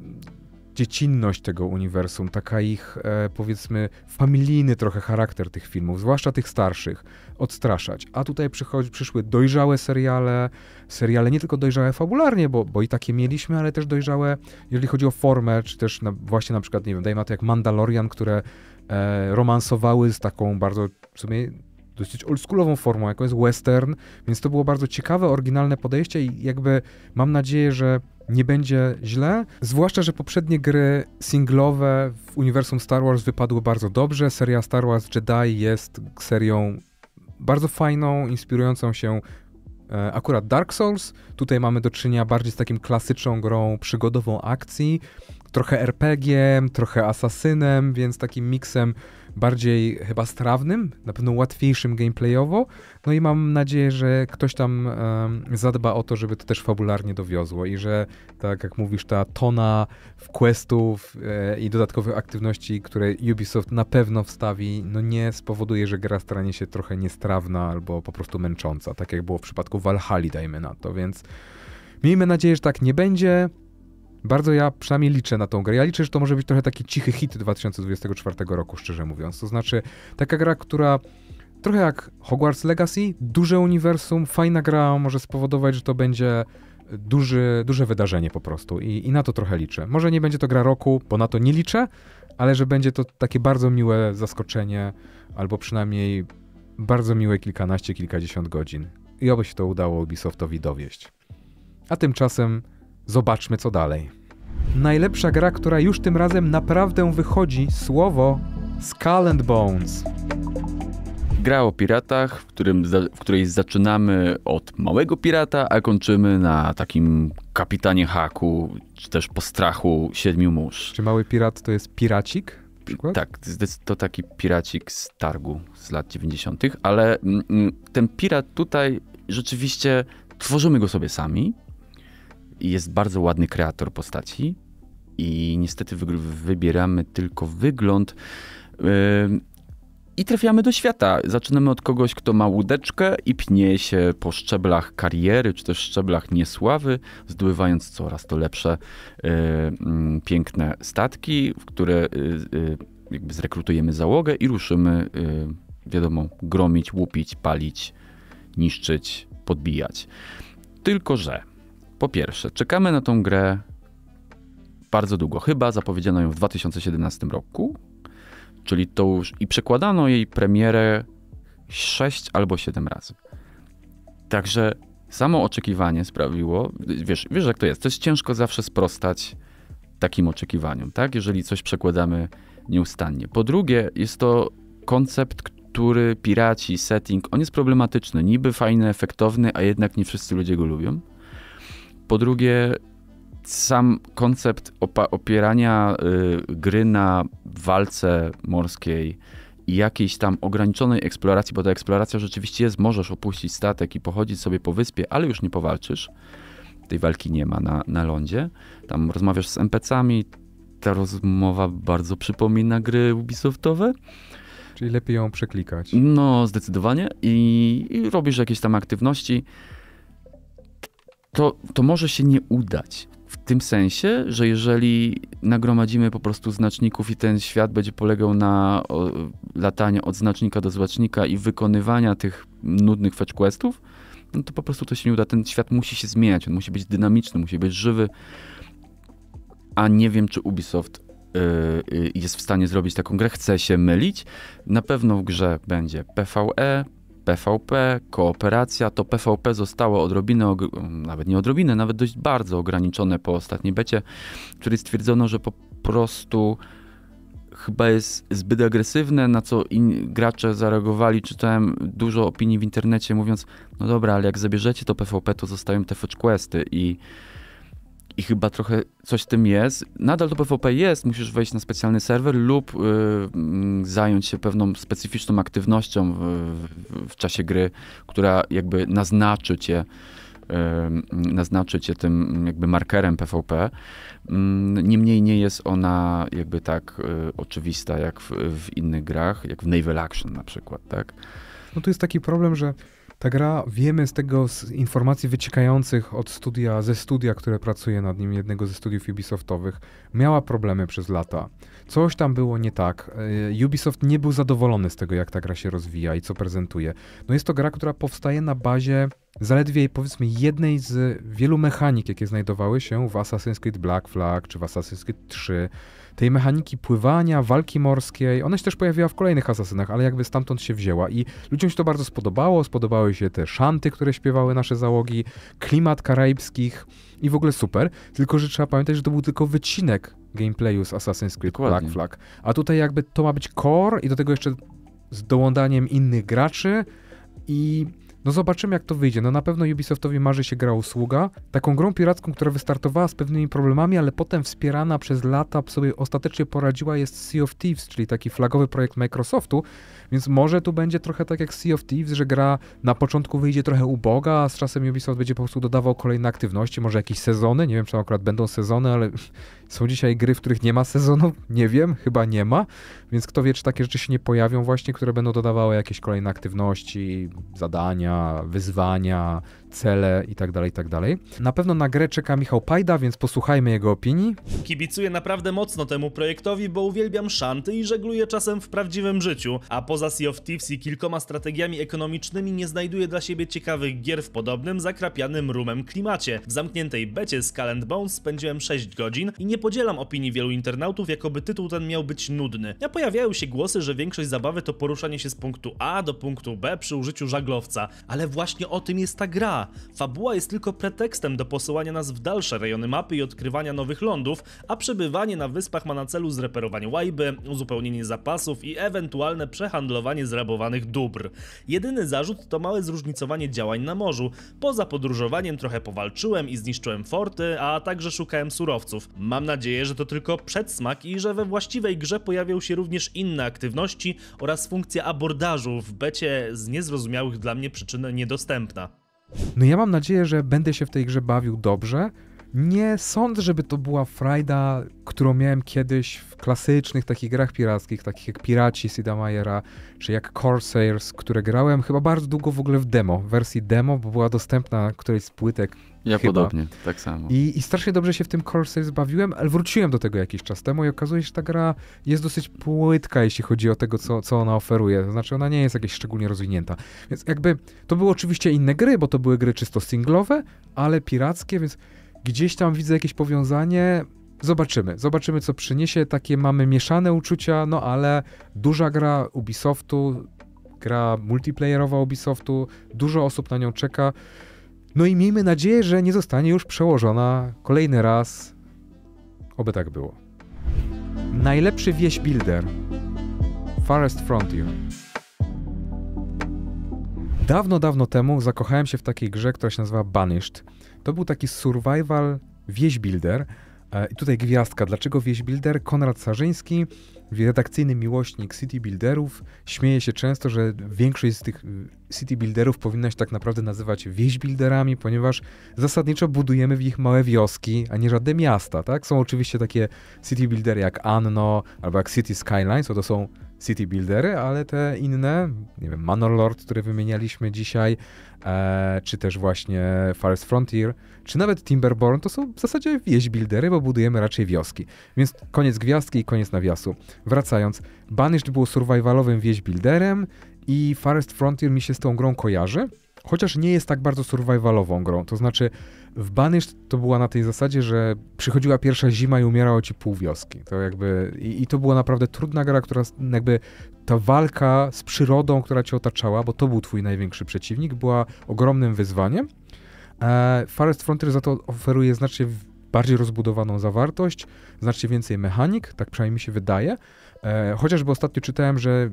dziecinność tego uniwersum, taka ich e, powiedzmy familijny trochę charakter tych filmów, zwłaszcza tych starszych, odstraszać. A tutaj przychodzi, przyszły dojrzałe seriale, seriale nie tylko dojrzałe fabularnie, bo, bo i takie mieliśmy, ale też dojrzałe, jeżeli chodzi o formę, czy też na, właśnie na przykład, nie wiem, dajmy na to jak Mandalorian, które e, romansowały z taką bardzo w sumie dosyć oldschoolową formą, jaką jest western, więc to było bardzo ciekawe, oryginalne podejście i jakby mam nadzieję, że nie będzie źle. Zwłaszcza, że poprzednie gry singlowe w uniwersum Star Wars wypadły bardzo dobrze. Seria Star Wars Jedi jest serią bardzo fajną, inspirującą się e, akurat Dark Souls. Tutaj mamy do czynienia bardziej z takim klasyczną grą przygodową akcji, trochę RPG, trochę asasynem, więc takim miksem bardziej chyba strawnym, na pewno łatwiejszym gameplayowo. No i mam nadzieję, że ktoś tam um, zadba o to, żeby to też fabularnie dowiozło i że tak jak mówisz, ta tona w questów e, i dodatkowych aktywności, które Ubisoft na pewno wstawi, no nie spowoduje, że gra stanie się trochę niestrawna albo po prostu męcząca, tak jak było w przypadku Valhalla, dajmy na to, więc miejmy nadzieję, że tak nie będzie bardzo ja przynajmniej liczę na tą grę. Ja liczę, że to może być trochę taki cichy hit 2024 roku, szczerze mówiąc. To znaczy, taka gra, która trochę jak Hogwarts Legacy, duże uniwersum, fajna gra może spowodować, że to będzie duży, duże wydarzenie po prostu I, i na to trochę liczę. Może nie będzie to gra roku, bo na to nie liczę, ale że będzie to takie bardzo miłe zaskoczenie, albo przynajmniej bardzo miłe kilkanaście, kilkadziesiąt godzin. I oby się to udało Ubisoftowi dowieść. A tymczasem Zobaczmy co dalej. Najlepsza gra, która już tym razem naprawdę wychodzi, słowo Skull and Bones. Gra o piratach, w, którym, w której zaczynamy od małego pirata, a kończymy na takim kapitanie haku, czy też postrachu siedmiu mórz. Czy mały pirat to jest piracik? Tak, to taki piracik z targu z lat 90., ale mm, mm, ten pirat tutaj rzeczywiście tworzymy go sobie sami, jest bardzo ładny kreator postaci i niestety wybieramy tylko wygląd. Yy, i trafiamy do świata. Zaczynamy od kogoś, kto ma łódeczkę i pnie się po szczeblach kariery, czy też szczeblach niesławy, zdobywając coraz to lepsze, yy, mm, piękne statki, w które yy, yy, jakby zrekrutujemy załogę i ruszymy, wiadomo, gromić, łupić, palić, niszczyć, podbijać. Tylko, że po pierwsze, czekamy na tą grę bardzo długo. Chyba zapowiedziano ją w 2017 roku, czyli to już i przekładano jej premierę 6 albo 7 razy. Także samo oczekiwanie sprawiło, wiesz, wiesz jak to jest, to jest ciężko zawsze sprostać takim oczekiwaniom, tak? Jeżeli coś przekładamy nieustannie. Po drugie, jest to koncept, który piraci, setting, on jest problematyczny, niby fajny, efektowny, a jednak nie wszyscy ludzie go lubią. Po drugie, sam koncept opierania y, gry na walce morskiej i jakiejś tam ograniczonej eksploracji, bo ta eksploracja rzeczywiście jest, możesz opuścić statek i pochodzić sobie po wyspie, ale już nie powalczysz. Tej walki nie ma na, na lądzie. Tam rozmawiasz z NPC-ami, ta rozmowa bardzo przypomina gry Ubisoftowe. Czyli lepiej ją przeklikać. No, zdecydowanie. I, i robisz jakieś tam aktywności to, to może się nie udać. W tym sensie, że jeżeli nagromadzimy po prostu znaczników i ten świat będzie polegał na o, lataniu od znacznika do znacznika i wykonywania tych nudnych fetch questów, no to po prostu to się nie uda. Ten świat musi się zmieniać, on musi być dynamiczny, musi być żywy. A nie wiem, czy Ubisoft e, e, jest w stanie zrobić taką grę. Chcę się mylić. Na pewno w grze będzie PvE, PvP, kooperacja, to PvP zostało odrobinę, nawet nie odrobinę, nawet dość bardzo ograniczone po ostatniej becie, czyli stwierdzono, że po prostu chyba jest zbyt agresywne, na co gracze zareagowali. Czytałem dużo opinii w internecie mówiąc, no dobra, ale jak zabierzecie to PvP, to zostają te fetch questy i i chyba trochę coś w tym jest. Nadal to PvP jest, musisz wejść na specjalny serwer lub y, mm, zająć się pewną specyficzną aktywnością w, w, w czasie gry, która jakby naznaczy cię y, mm, naznaczy cię tym mm, jakby markerem PvP. Niemniej nie jest ona jakby tak y, oczywista jak w, w, innych grach, jak w Naval Action na przykład, tak? No to jest taki problem, że ta gra, wiemy z tego, z informacji wyciekających od studia, ze studia, które pracuje nad nim, jednego ze studiów Ubisoftowych, miała problemy przez lata. Coś tam było nie tak. E, Ubisoft nie był zadowolony z tego, jak ta gra się rozwija i co prezentuje. No jest to gra, która powstaje na bazie zaledwie powiedzmy jednej z wielu mechanik, jakie znajdowały się w Assassin's Creed Black Flag czy w Assassin's Creed 3 tej mechaniki pływania, walki morskiej. Ona się też pojawiła w kolejnych asasynach, ale jakby stamtąd się wzięła i ludziom się to bardzo spodobało. Spodobały się te szanty, które śpiewały nasze załogi, klimat karaibskich i w ogóle super. Tylko, że trzeba pamiętać, że to był tylko wycinek gameplayu z Assassin's Creed Dokładnie. Black Flag. A tutaj jakby to ma być core i do tego jeszcze z dołądaniem innych graczy i no zobaczymy jak to wyjdzie. No na pewno Ubisoftowi marzy się gra usługa. Taką grą piracką, która wystartowała z pewnymi problemami, ale potem wspierana przez lata sobie ostatecznie poradziła jest Sea of Thieves, czyli taki flagowy projekt Microsoftu, więc może tu będzie trochę tak jak Sea of Thieves, że gra na początku wyjdzie trochę uboga, a z czasem Ubisoft będzie po prostu dodawał kolejne aktywności, może jakieś sezony, nie wiem czy akurat będą sezony, ale są dzisiaj gry, w których nie ma sezonu, nie wiem, chyba nie ma, więc kto wie, czy takie rzeczy się nie pojawią właśnie, które będą dodawały jakieś kolejne aktywności, zadania, wyzwania, cele itd., tak itd. Tak na pewno na grę czeka Michał Pajda, więc posłuchajmy jego opinii. Kibicuję naprawdę mocno temu projektowi, bo uwielbiam szanty i żegluję czasem w prawdziwym życiu, a poza Sea of Thieves i kilkoma strategiami ekonomicznymi nie znajduję dla siebie ciekawych gier w podobnym, zakrapianym rumem klimacie. W zamkniętej becie z and Bones spędziłem 6 godzin i nie podzielam opinii wielu internautów, jakoby tytuł ten miał być nudny. Ja pojawiają się głosy, że większość zabawy to poruszanie się z punktu A do punktu B przy użyciu żaglowca, ale właśnie o tym jest ta gra. Fabuła jest tylko pretekstem do posyłania nas w dalsze rejony mapy i odkrywania nowych lądów, a przebywanie na wyspach ma na celu zreperowanie łajby, uzupełnienie zapasów i ewentualne przehandlowanie zrabowanych dóbr. Jedyny zarzut to małe zróżnicowanie działań na morzu. Poza podróżowaniem trochę powalczyłem i zniszczyłem forty, a także szukałem surowców. Mam nadzieję, że to tylko przedsmak i że we właściwej grze pojawią się również inne aktywności oraz funkcja abordażu w becie z niezrozumiałych dla mnie przyczyn niedostępna. No ja mam nadzieję, że będę się w tej grze bawił dobrze. Nie sądzę, żeby to była frajda, którą miałem kiedyś w klasycznych takich grach pirackich, takich jak Piraci Sida czy jak Corsairs, które grałem chyba bardzo długo w ogóle w demo, w wersji demo, bo była dostępna którejś z płytek ja Chyba. podobnie, tak samo. I, I strasznie dobrze się w tym Corsair zbawiłem, ale wróciłem do tego jakiś czas temu i okazuje się, że ta gra jest dosyć płytka, jeśli chodzi o tego, co, co ona oferuje. To znaczy, ona nie jest jakaś szczególnie rozwinięta. Więc jakby to były oczywiście inne gry, bo to były gry czysto singlowe, ale pirackie, więc gdzieś tam widzę jakieś powiązanie. Zobaczymy, zobaczymy co przyniesie. Takie mamy mieszane uczucia, no ale duża gra Ubisoftu, gra multiplayerowa Ubisoftu, dużo osób na nią czeka. No i miejmy nadzieję, że nie zostanie już przełożona kolejny raz. Oby tak było. Najlepszy wieś builder. Forest Frontier. Dawno, dawno temu zakochałem się w takiej grze, która się nazywa Banished. To był taki survival wieś builder. E, I tutaj gwiazdka. Dlaczego wieś builder? Konrad Sarzyński Redakcyjny miłośnik city builderów śmieje się często, że większość z tych y, city builderów powinna się tak naprawdę nazywać wieś builderami, ponieważ zasadniczo budujemy w nich małe wioski, a nie żadne miasta, tak? Są oczywiście takie city buildery jak Anno albo jak City Skylines, to są city buildery, ale te inne, nie wiem, Manor Lord, które wymienialiśmy dzisiaj, e, czy też właśnie Forest Frontier, czy nawet Timberborn, to są w zasadzie wieźbildery, bo budujemy raczej wioski. Więc koniec gwiazdki i koniec nawiasu. Wracając, Banished był survivalowym wieźbilderem i Forest Frontier mi się z tą grą kojarzy, chociaż nie jest tak bardzo survivalową grą. To znaczy, w Banished to była na tej zasadzie, że przychodziła pierwsza zima i umierało ci pół wioski. To jakby, i, i to była naprawdę trudna gra, która jakby ta walka z przyrodą, która cię otaczała, bo to był twój największy przeciwnik, była ogromnym wyzwaniem. E, Forest Frontier za to oferuje znacznie bardziej rozbudowaną zawartość, znacznie więcej mechanik, tak przynajmniej mi się wydaje. E, chociażby ostatnio czytałem, że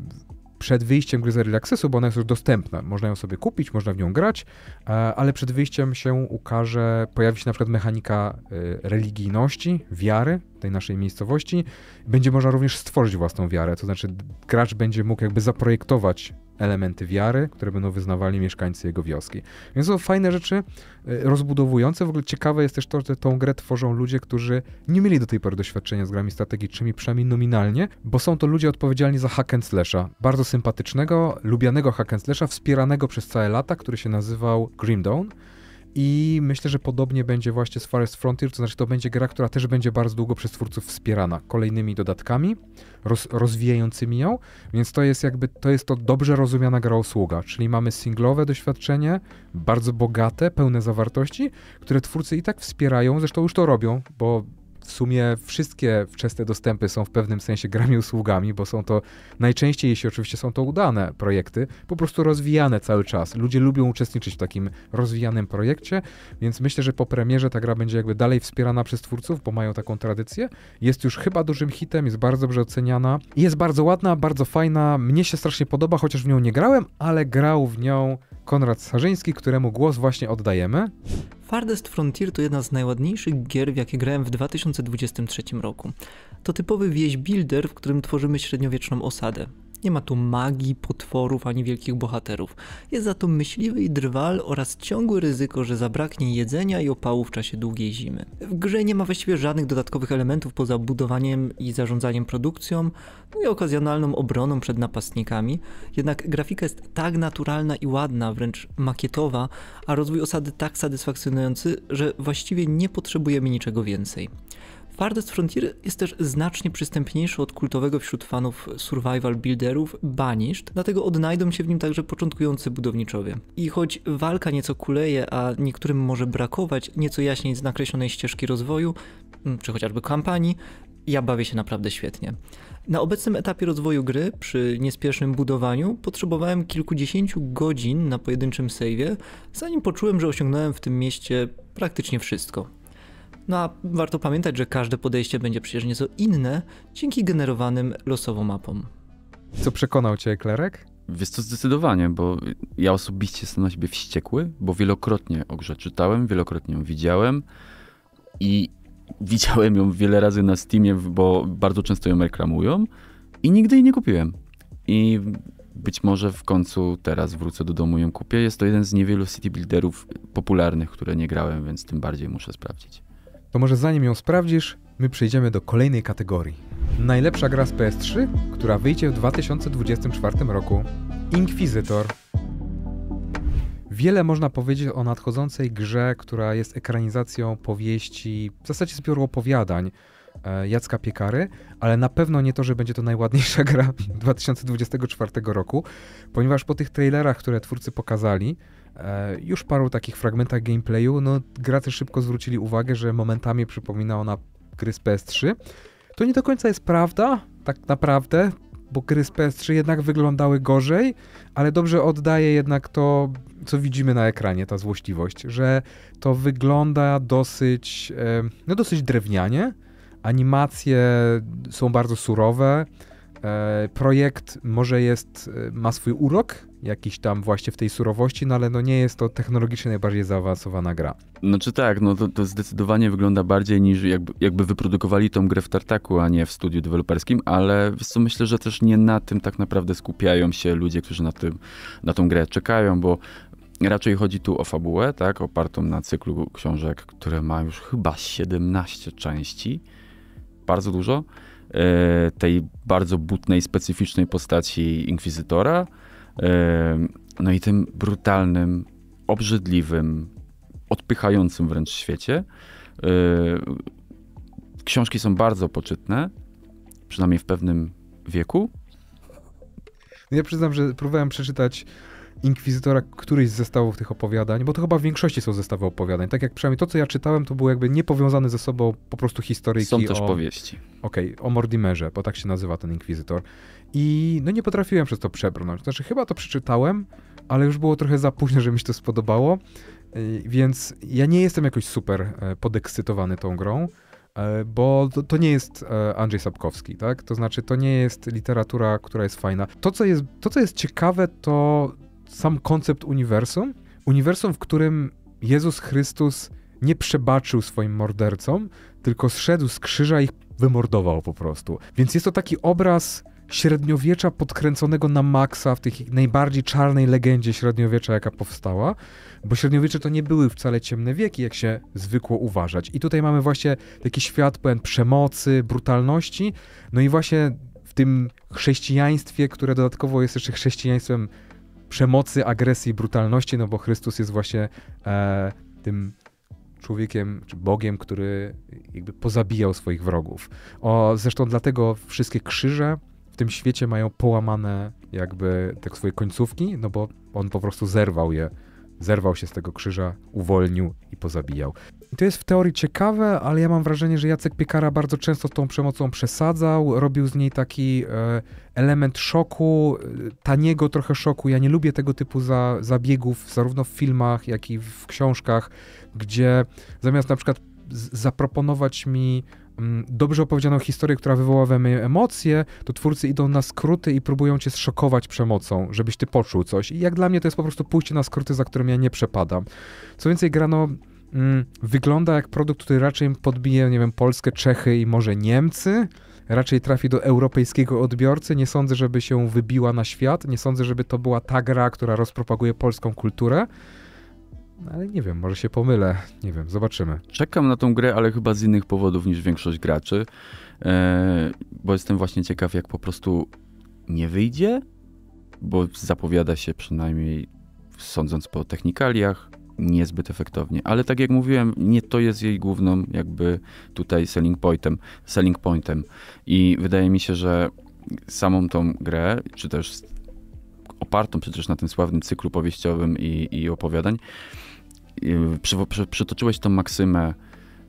przed wyjściem gry z Early Accessu, bo ona jest już dostępna, można ją sobie kupić, można w nią grać, e, ale przed wyjściem się ukaże, pojawi się na przykład mechanika e, religijności, wiary tej naszej miejscowości. Będzie można również stworzyć własną wiarę, to znaczy gracz będzie mógł jakby zaprojektować elementy wiary, które będą wyznawali mieszkańcy jego wioski. Więc to fajne rzeczy, e, rozbudowujące. W ogóle ciekawe jest też to, że tą grę tworzą ludzie, którzy nie mieli do tej pory doświadczenia z grami strategicznymi, przynajmniej nominalnie, bo są to ludzie odpowiedzialni za hack and slasha. Bardzo sympatycznego, lubianego hack and slasha, wspieranego przez całe lata, który się nazywał Grim Dawn. I myślę, że podobnie będzie właśnie z Forest Frontier, to znaczy to będzie gra, która też będzie bardzo długo przez twórców wspierana kolejnymi dodatkami, roz, rozwijającymi ją, więc to jest jakby, to jest to dobrze rozumiana gra usługa, czyli mamy singlowe doświadczenie, bardzo bogate, pełne zawartości, które twórcy i tak wspierają, zresztą już to robią, bo w sumie wszystkie wczesne dostępy są w pewnym sensie grami usługami, bo są to najczęściej, jeśli oczywiście są to udane projekty, po prostu rozwijane cały czas. Ludzie lubią uczestniczyć w takim rozwijanym projekcie, więc myślę, że po premierze ta gra będzie jakby dalej wspierana przez twórców, bo mają taką tradycję. Jest już chyba dużym hitem, jest bardzo dobrze oceniana. Jest bardzo ładna, bardzo fajna. Mnie się strasznie podoba, chociaż w nią nie grałem, ale grał w nią Konrad Sarzyński, któremu głos właśnie oddajemy. Farthest Frontier to jedna z najładniejszych gier, w jakie grałem w 2023 roku. To typowy wieś builder, w którym tworzymy średniowieczną osadę. Nie ma tu magii, potworów ani wielkich bohaterów. Jest za to myśliwy i drwal oraz ciągłe ryzyko, że zabraknie jedzenia i opału w czasie długiej zimy. W grze nie ma właściwie żadnych dodatkowych elementów poza budowaniem i zarządzaniem produkcją no i okazjonalną obroną przed napastnikami, jednak grafika jest tak naturalna i ładna, wręcz makietowa, a rozwój osady tak satysfakcjonujący, że właściwie nie potrzebujemy niczego więcej. Farthest Frontier jest też znacznie przystępniejszy od kultowego wśród fanów survival builderów Banished, dlatego odnajdą się w nim także początkujący budowniczowie. I choć walka nieco kuleje, a niektórym może brakować nieco jaśniej nakreślonej ścieżki rozwoju, mm, czy chociażby kampanii, ja bawię się naprawdę świetnie. Na obecnym etapie rozwoju gry, przy niespiesznym budowaniu, potrzebowałem kilkudziesięciu godzin na pojedynczym save'ie, zanim poczułem, że osiągnąłem w tym mieście praktycznie wszystko. No a warto pamiętać, że każde podejście będzie przecież nieco inne dzięki generowanym losowo mapom. Co przekonał cię Klerek? Wiesz co, zdecydowanie, bo ja osobiście jestem na siebie wściekły, bo wielokrotnie o grze czytałem, wielokrotnie ją widziałem i widziałem ją wiele razy na Steamie, bo bardzo często ją reklamują i nigdy jej nie kupiłem. I być może w końcu teraz wrócę do domu i ją kupię. Jest to jeden z niewielu city builderów popularnych, które nie grałem, więc tym bardziej muszę sprawdzić to może zanim ją sprawdzisz, my przejdziemy do kolejnej kategorii. Najlepsza gra z PS3, która wyjdzie w 2024 roku. Inquisitor. Wiele można powiedzieć o nadchodzącej grze, która jest ekranizacją powieści, w zasadzie zbioru opowiadań e, Jacka Piekary, ale na pewno nie to, że będzie to najładniejsza gra 2024 roku, ponieważ po tych trailerach, które twórcy pokazali, E, już paru takich fragmentach gameplayu, no gracze szybko zwrócili uwagę, że momentami przypomina ona gry z PS3. To nie do końca jest prawda, tak naprawdę, bo gry z PS3 jednak wyglądały gorzej, ale dobrze oddaje jednak to, co widzimy na ekranie, ta złośliwość, że to wygląda dosyć, e, no dosyć drewnianie, animacje są bardzo surowe, e, projekt może jest, ma swój urok, jakiś tam właśnie w tej surowości, no ale no nie jest to technologicznie najbardziej zaawansowana gra. No czy tak, no to, to zdecydowanie wygląda bardziej niż jakby, jakby wyprodukowali tą grę w tartaku, a nie w studiu deweloperskim, ale myślę, że też nie na tym tak naprawdę skupiają się ludzie, którzy na, tym, na tą grę czekają, bo raczej chodzi tu o fabułę, tak, opartą na cyklu książek, które ma już chyba 17 części, bardzo dużo, e, tej bardzo butnej, specyficznej postaci Inkwizytora, no i tym brutalnym, obrzydliwym, odpychającym wręcz świecie. E, książki są bardzo poczytne, przynajmniej w pewnym wieku. Ja przyznam, że próbowałem przeczytać Inkwizytora któryś z zestawów tych opowiadań, bo to chyba w większości są zestawy opowiadań. Tak jak przynajmniej to, co ja czytałem, to były jakby niepowiązane ze sobą po prostu historyjki. Są też o, powieści. Okej, okay, o Mordimerze, bo tak się nazywa ten Inkwizytor. I no nie potrafiłem przez to przebrnąć. Znaczy, chyba to przeczytałem, ale już było trochę za późno, żeby mi się to spodobało. E, więc ja nie jestem jakoś super e, podekscytowany tą grą, e, bo to, to, nie jest Andrzej Sapkowski, tak? To znaczy, to nie jest literatura, która jest fajna. To, co jest, to, co jest ciekawe, to sam koncept uniwersum. Uniwersum, w którym Jezus Chrystus nie przebaczył swoim mordercom, tylko zszedł z krzyża i ich wymordował po prostu. Więc jest to taki obraz średniowiecza podkręconego na maksa w tej najbardziej czarnej legendzie średniowiecza, jaka powstała, bo średniowiecze to nie były wcale ciemne wieki, jak się zwykło uważać. I tutaj mamy właśnie taki świat pełen przemocy, brutalności, no i właśnie w tym chrześcijaństwie, które dodatkowo jest jeszcze chrześcijaństwem przemocy, agresji, brutalności, no bo Chrystus jest właśnie e, tym człowiekiem czy Bogiem, który jakby pozabijał swoich wrogów. O, zresztą dlatego wszystkie krzyże, w tym świecie mają połamane jakby te swoje końcówki, no bo on po prostu zerwał je, zerwał się z tego krzyża, uwolnił i pozabijał. I to jest w teorii ciekawe, ale ja mam wrażenie, że Jacek Piekara bardzo często tą przemocą przesadzał, robił z niej taki e, element szoku, e, taniego trochę szoku. Ja nie lubię tego typu za, zabiegów, zarówno w filmach, jak i w książkach, gdzie zamiast na przykład zaproponować mi Mm, dobrze opowiedzianą historię, która wywoła we mnie emocje, to twórcy idą na skróty i próbują cię zszokować przemocą, żebyś ty poczuł coś. I jak dla mnie to jest po prostu pójście na skróty, za którym ja nie przepadam. Co więcej, grano mm, wygląda jak produkt, który raczej podbije, nie wiem, Polskę, Czechy i może Niemcy. Raczej trafi do europejskiego odbiorcy. Nie sądzę, żeby się wybiła na świat. Nie sądzę, żeby to była ta gra, która rozpropaguje polską kulturę. No, ale nie wiem, może się pomylę, nie wiem, zobaczymy. Czekam na tą grę, ale chyba z innych powodów niż większość graczy, e, bo jestem właśnie ciekaw, jak po prostu nie wyjdzie, bo zapowiada się przynajmniej, sądząc po technikaliach, niezbyt efektownie. Ale tak jak mówiłem, nie to jest jej główną jakby tutaj selling pointem, selling pointem. I wydaje mi się, że samą tą grę, czy też opartą przecież na tym sławnym cyklu powieściowym i, i opowiadań, Y, przy, przy, przytoczyłeś tą maksymę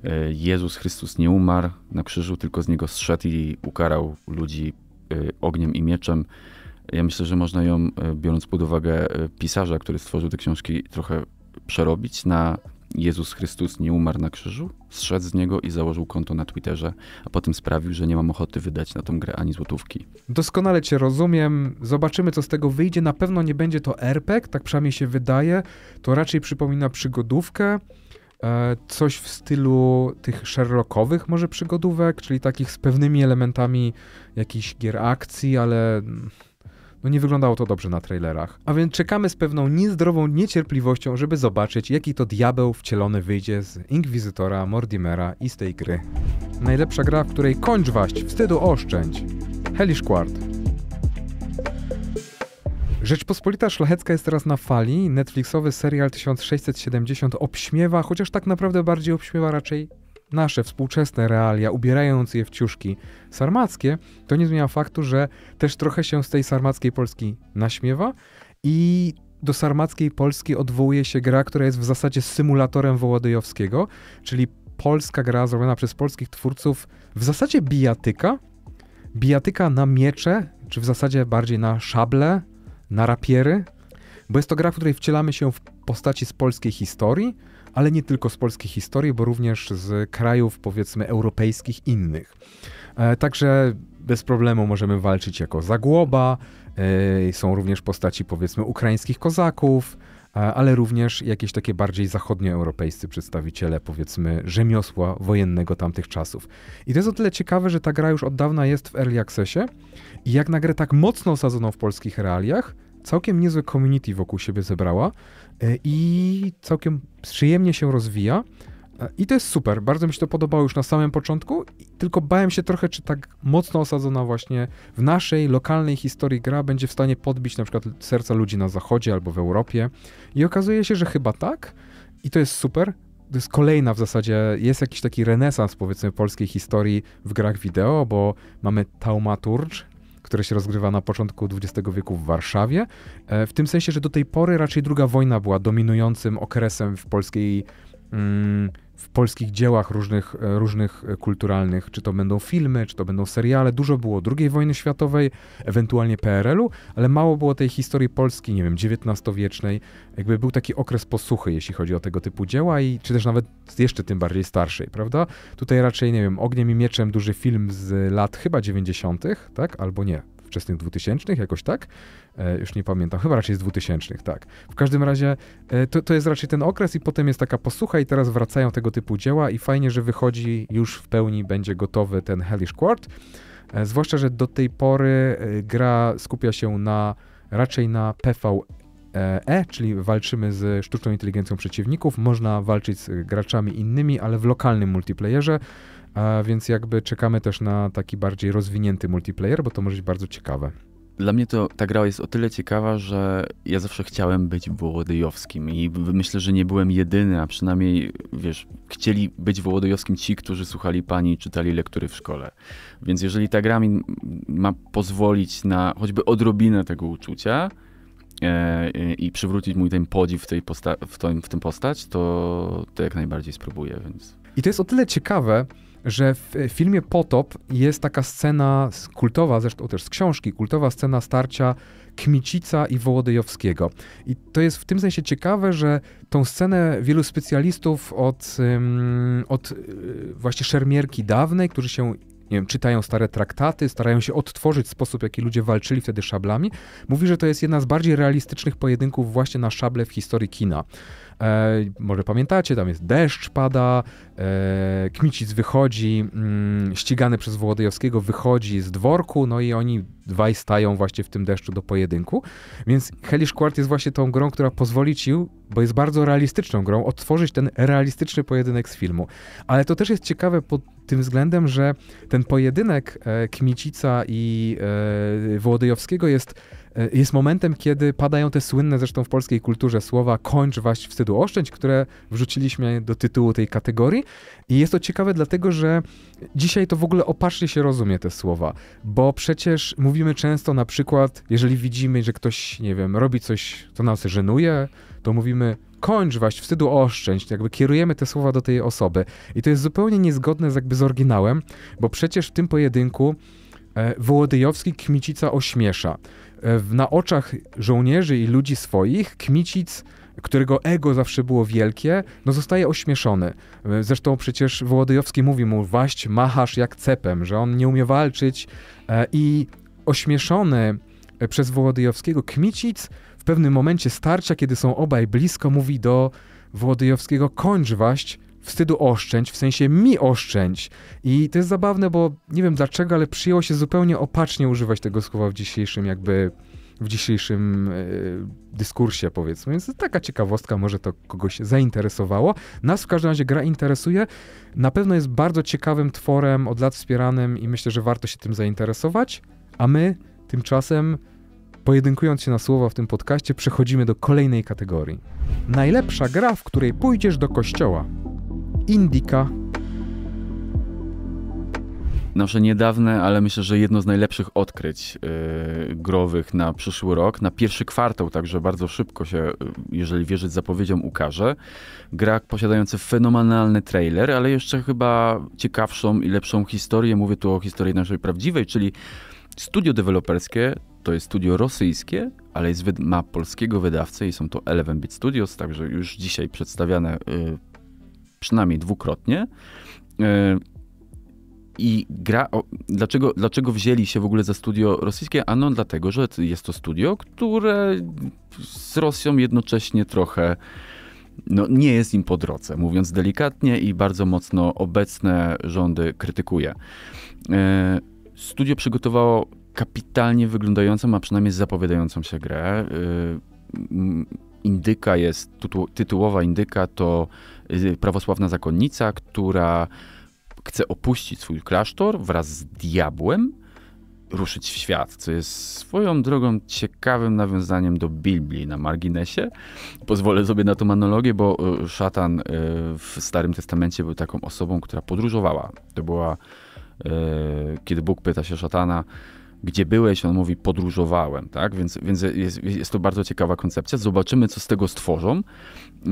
y, Jezus Chrystus nie umarł na krzyżu, tylko z niego zszedł i ukarał ludzi y, ogniem i mieczem. Ja myślę, że można ją, biorąc pod uwagę pisarza, który stworzył te książki, trochę przerobić na Jezus Chrystus nie umarł na krzyżu? Zszedł z niego i założył konto na Twitterze, a potem sprawił, że nie mam ochoty wydać na tą grę ani złotówki. Doskonale cię rozumiem. Zobaczymy, co z tego wyjdzie. Na pewno nie będzie to RPG, e tak przynajmniej się wydaje. To raczej przypomina przygodówkę. E, coś w stylu tych Sherlockowych może przygodówek, czyli takich z pewnymi elementami jakichś gier akcji, ale no nie wyglądało to dobrze na trailerach. A więc czekamy z pewną niezdrową niecierpliwością, żeby zobaczyć, jaki to diabeł wcielony wyjdzie z Inkwizytora, Mordimera i z tej gry. Najlepsza gra, w której kończ waść, wstydu oszczędź. Hellish Quart. Rzeczpospolita Szlachecka jest teraz na fali. Netflixowy serial 1670 obśmiewa, chociaż tak naprawdę bardziej obśmiewa raczej nasze współczesne realia, ubierając je w ciuszki sarmackie, to nie zmienia faktu, że też trochę się z tej sarmackiej Polski naśmiewa i do sarmackiej Polski odwołuje się gra, która jest w zasadzie symulatorem Wołodyjowskiego, czyli polska gra zrobiona przez polskich twórców, w zasadzie bijatyka, bijatyka na miecze, czy w zasadzie bardziej na szable, na rapiery, bo jest to gra, w której wcielamy się w postaci z polskiej historii, ale nie tylko z polskiej historii, bo również z krajów powiedzmy europejskich innych. E, także bez problemu możemy walczyć jako zagłoba, e, są również postaci powiedzmy ukraińskich kozaków, e, ale również jakieś takie bardziej zachodnioeuropejscy przedstawiciele, powiedzmy, rzemiosła wojennego tamtych czasów. I to jest o tyle ciekawe, że ta gra już od dawna jest w early accessie i jak na grę tak mocno osadzoną w polskich realiach, całkiem niezłe community wokół siebie zebrała, E, i całkiem przyjemnie się rozwija. E, I to jest super, bardzo mi się to podobało już na samym początku, tylko bałem się trochę, czy tak mocno osadzona właśnie w naszej lokalnej historii gra będzie w stanie podbić na przykład serca ludzi na zachodzie albo w Europie. I okazuje się, że chyba tak i to jest super. To jest kolejna w zasadzie, jest jakiś taki renesans powiedzmy polskiej historii w grach wideo, bo mamy Taumaturge, które się rozgrywa na początku XX wieku w Warszawie. E, w tym sensie, że do tej pory raczej druga wojna była dominującym okresem w polskiej. Mm, w polskich dziełach różnych, e, różnych e, kulturalnych, czy to będą filmy, czy to będą seriale. Dużo było II wojny światowej, ewentualnie PRL-u, ale mało było tej historii Polski, nie wiem, XIX-wiecznej. Jakby był taki okres posuchy, jeśli chodzi o tego typu dzieła, i czy też nawet jeszcze tym bardziej starszej, prawda? Tutaj raczej, nie wiem, Ogniem i Mieczem duży film z lat chyba 90., tak? Albo nie, wczesnych 2000, jakoś tak? E, już nie pamiętam, chyba raczej z 2000, tak. W każdym razie e, to, to jest raczej ten okres i potem jest taka posłucha i teraz wracają tego typu dzieła i fajnie, że wychodzi już w pełni, będzie gotowy ten Hellish Quart. E, zwłaszcza, że do tej pory e, gra skupia się na raczej na PvE, czyli walczymy z sztuczną inteligencją przeciwników, można walczyć z graczami innymi, ale w lokalnym multiplayerze. A więc jakby czekamy też na taki bardziej rozwinięty multiplayer, bo to może być bardzo ciekawe. Dla mnie to ta gra jest o tyle ciekawa, że ja zawsze chciałem być Wołodyjowskim i myślę, że nie byłem jedyny, a przynajmniej, wiesz, chcieli być Wołodyjowskim ci, którzy słuchali pani i czytali lektury w szkole. Więc jeżeli ta gra mi ma pozwolić na choćby odrobinę tego uczucia, e, e, i przywrócić mój ten podziw w, tej posta- w, tym, w tym postać, to, to jak najbardziej spróbuję. Więc. I to jest o tyle ciekawe, że w filmie Potop jest taka scena kultowa, zresztą też z książki, kultowa scena starcia Kmicica i Wołodyjowskiego. I to jest w tym sensie ciekawe, że tą scenę wielu specjalistów od, od y, właśnie szermierki dawnej, którzy się nie wiem, czytają stare traktaty, starają się odtworzyć sposób, jaki ludzie walczyli wtedy szablami. Mówi, że to jest jedna z bardziej realistycznych pojedynków właśnie na szable w historii kina. E, może pamiętacie, tam jest deszcz pada, e, Kmicic wychodzi, mm, ścigany przez Włodejowskiego wychodzi z dworku, no i oni dwaj stają właśnie w tym deszczu do pojedynku. Więc Hellish Quart jest właśnie tą grą, która pozwoli ci, bo jest bardzo realistyczną grą, odtworzyć ten realistyczny pojedynek z filmu. Ale to też jest ciekawe pod tym względem, że ten pojedynek e, Kmicica i e, Wołodyjowskiego jest E, jest momentem, kiedy padają te słynne zresztą w polskiej kulturze słowa kończ waść wstydu oszczędź, które wrzuciliśmy do tytułu tej kategorii. I jest to ciekawe dlatego, że dzisiaj to w ogóle opacznie się rozumie te słowa, bo przecież mówimy często na przykład, jeżeli widzimy, że ktoś, nie wiem, robi coś, co nas żenuje, to mówimy kończ waść wstydu oszczędź, jakby kierujemy te słowa do tej osoby. I to jest zupełnie niezgodne z, jakby z oryginałem, bo przecież w tym pojedynku e, Wołodyjowski Kmicica ośmiesza. E, na oczach żołnierzy i ludzi swoich Kmicic którego ego zawsze było wielkie, no zostaje ośmieszony. E, zresztą przecież Wołodyjowski mówi mu, waść machasz jak cepem, że on nie umie walczyć e, i ośmieszony przez Wołodyjowskiego Kmicic w pewnym momencie starcia, kiedy są obaj blisko, mówi do Wołodyjowskiego, kończ waść, wstydu oszczędź, w sensie mi oszczędź. I to jest zabawne, bo nie wiem dlaczego, ale przyjęło się zupełnie opacznie używać tego słowa w dzisiejszym jakby w dzisiejszym e, dyskursie, powiedzmy. Więc taka ciekawostka, może to kogoś zainteresowało. Nas w każdym razie gra interesuje. Na pewno jest bardzo ciekawym tworem, od lat wspieranym i myślę, że warto się tym zainteresować. A my tymczasem, pojedynkując się na słowa w tym podcaście, przechodzimy do kolejnej kategorii. Najlepsza gra, w której pójdziesz do kościoła. Indica. Nasze niedawne, ale myślę, że jedno z najlepszych odkryć yy, growych na przyszły rok, na pierwszy kwartał, także bardzo szybko się, y, jeżeli wierzyć zapowiedziom, ukaże. Gra posiadająca fenomenalny trailer, ale jeszcze chyba ciekawszą i lepszą historię. Mówię tu o historii naszej prawdziwej, czyli studio deweloperskie to jest studio rosyjskie, ale jest, ma polskiego wydawcę i są to Eleven bit studios, także już dzisiaj przedstawiane y, przynajmniej dwukrotnie. E, I gra, o, dlaczego, dlaczego wzięli się w ogóle za studio rosyjskie? Ano dlatego, że jest to studio, które z Rosją jednocześnie trochę no, nie jest im po drodze, mówiąc delikatnie i bardzo mocno obecne rządy krytykuje. E, studio przygotowało kapitalnie wyglądającą, a przynajmniej zapowiadającą się grę. E, indyka jest, tytułowa indyka to Y, prawosławna zakonnica, która chce opuścić swój klasztor wraz z diabłem, ruszyć w świat, co jest swoją drogą ciekawym nawiązaniem do Biblii na marginesie. Pozwolę sobie na tą analogię, bo y, szatan y, w Starym Testamencie był taką osobą, która podróżowała. To była, kiedy Bóg pyta się szatana, gdzie byłeś, on mówi podróżowałem, tak? Więc, więc jest, jest to bardzo ciekawa koncepcja. Zobaczymy, co z tego stworzą. Yy,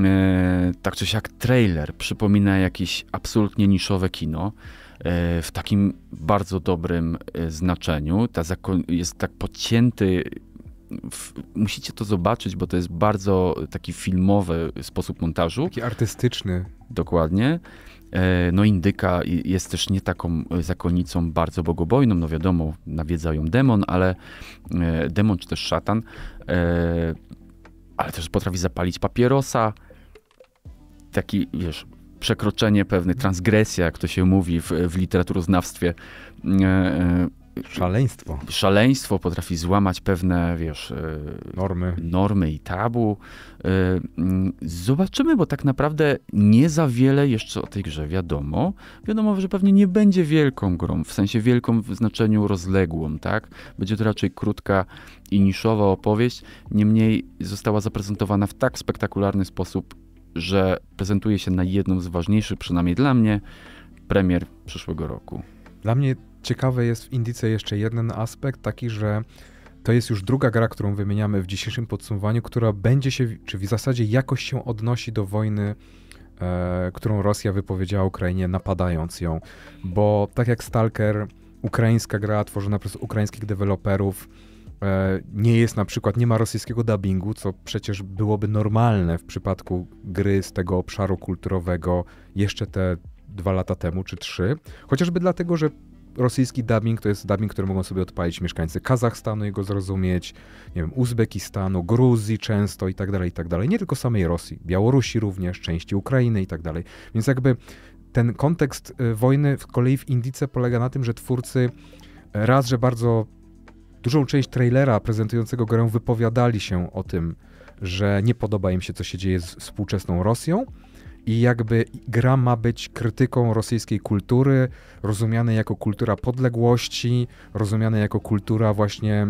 tak czy siak trailer przypomina jakieś absolutnie niszowe kino e, w takim bardzo dobrym e, znaczeniu. Ta jest tak podcięty. W, musicie to zobaczyć, bo to jest bardzo taki filmowy sposób montażu. Taki artystyczny. Dokładnie. E, no indyka jest też nie taką e, zakonnicą bardzo bogobojną, no wiadomo, nawiedza ją demon, ale e, demon czy też szatan, ale też potrafi zapalić papierosa. Taki, wiesz, przekroczenie pewne, transgresja, jak to się mówi w, w literaturoznawstwie Szaleństwo. Szaleństwo potrafi złamać pewne, wiesz, e, normy, normy i tabu. E, mm, zobaczymy, bo tak naprawdę nie za wiele jeszcze o tej grze wiadomo. Wiadomo, że pewnie nie będzie wielką grą, w sensie wielką w znaczeniu rozległą, tak? Będzie to raczej krótka i niszowa opowieść. Niemniej została zaprezentowana w tak spektakularny sposób, że prezentuje się na jedną z ważniejszych, przynajmniej dla mnie, premier przyszłego roku. Dla mnie Ciekawe jest w Indyce jeszcze jeden aspekt, taki, że to jest już druga gra, którą wymieniamy w dzisiejszym podsumowaniu, która będzie się, czy w zasadzie jakoś się odnosi do wojny, e, którą Rosja wypowiedziała Ukrainie, napadając ją. Bo tak jak Stalker, ukraińska gra tworzona przez ukraińskich deweloperów, e, nie jest na przykład, nie ma rosyjskiego dubbingu, co przecież byłoby normalne w przypadku gry z tego obszaru kulturowego jeszcze te dwa lata temu czy trzy. Chociażby dlatego, że rosyjski dubbing to jest dubbing, który mogą sobie odpalić mieszkańcy Kazachstanu i go zrozumieć, nie wiem, Uzbekistanu, Gruzji często i tak dalej, i tak dalej. Nie tylko samej Rosji, Białorusi również, części Ukrainy i tak dalej. Więc jakby ten kontekst y, wojny w kolei w Indice polega na tym, że twórcy e, raz, że bardzo dużą część trailera prezentującego grę wypowiadali się o tym, że nie podoba im się, co się dzieje z współczesną Rosją, i jakby gra ma być krytyką rosyjskiej kultury, rozumianej jako kultura podległości, rozumianej jako kultura właśnie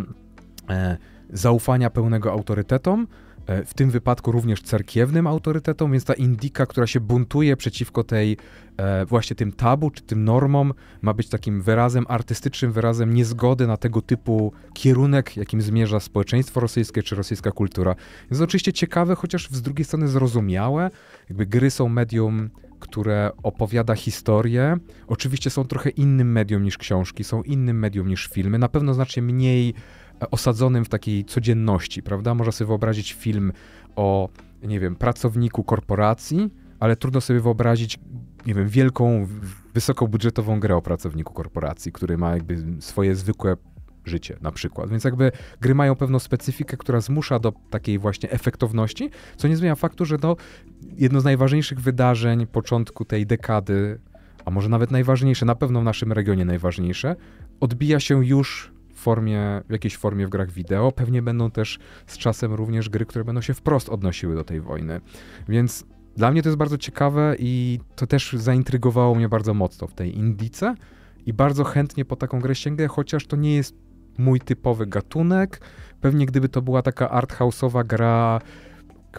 e, zaufania pełnego autorytetom, e, w tym wypadku również cerkiewnym autorytetom, więc ta indika, która się buntuje przeciwko tej e, właśnie tym tabu czy tym normom, ma być takim wyrazem artystycznym, wyrazem niezgody na tego typu kierunek, jakim zmierza społeczeństwo rosyjskie czy rosyjska kultura. Jest oczywiście ciekawe, chociaż z drugiej strony zrozumiałe, jakby gry są medium, które opowiada historię. Oczywiście są trochę innym medium niż książki, są innym medium niż filmy, na pewno znacznie mniej e, osadzonym w takiej codzienności, prawda? Można sobie wyobrazić film o, nie wiem, pracowniku korporacji, ale trudno sobie wyobrazić, nie wiem, wielką, wysokobudżetową grę o pracowniku korporacji, który ma jakby swoje zwykłe życie na przykład. Więc jakby gry mają pewną specyfikę, która zmusza do takiej właśnie efektowności, co nie zmienia faktu, że no, jedno z najważniejszych wydarzeń początku tej dekady, a może nawet najważniejsze, na pewno w naszym regionie najważniejsze, odbija się już w formie, w jakiejś formie w grach wideo. Pewnie będą też z czasem również gry, które będą się wprost odnosiły do tej wojny. Więc dla mnie to jest bardzo ciekawe i to też zaintrygowało mnie bardzo mocno w tej Indice i bardzo chętnie po taką grę sięgę, chociaż to nie jest mój typowy gatunek. Pewnie gdyby to była taka arthouse'owa gra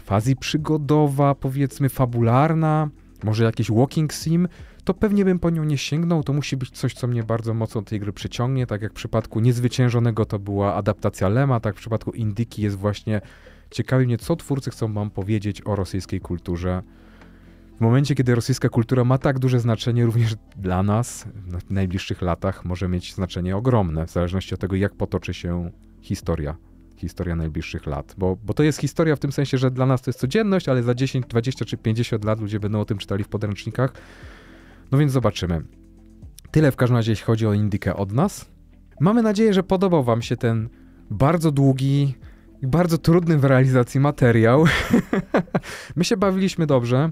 quasi przygodowa, powiedzmy fabularna, może jakiś walking sim, to pewnie bym po nią nie sięgnął. To musi być coś, co mnie bardzo mocno do tej gry przyciągnie. Tak jak w przypadku Niezwyciężonego to była adaptacja Lema, tak w przypadku Indyki jest właśnie ciekawi mnie, co twórcy chcą wam powiedzieć o rosyjskiej kulturze w momencie, kiedy rosyjska kultura ma tak duże znaczenie również dla nas, w najbliższych latach może mieć znaczenie ogromne, w zależności od tego, jak potoczy się historia, historia najbliższych lat. Bo, bo to jest historia w tym sensie, że dla nas to jest codzienność, ale za 10, 20 czy 50 lat ludzie będą o tym czytali w podręcznikach. No więc zobaczymy. Tyle w każdym razie, jeśli chodzi o Indykę od nas. Mamy nadzieję, że podobał Wam się ten bardzo długi, bardzo trudny w realizacji materiał. My się bawiliśmy dobrze.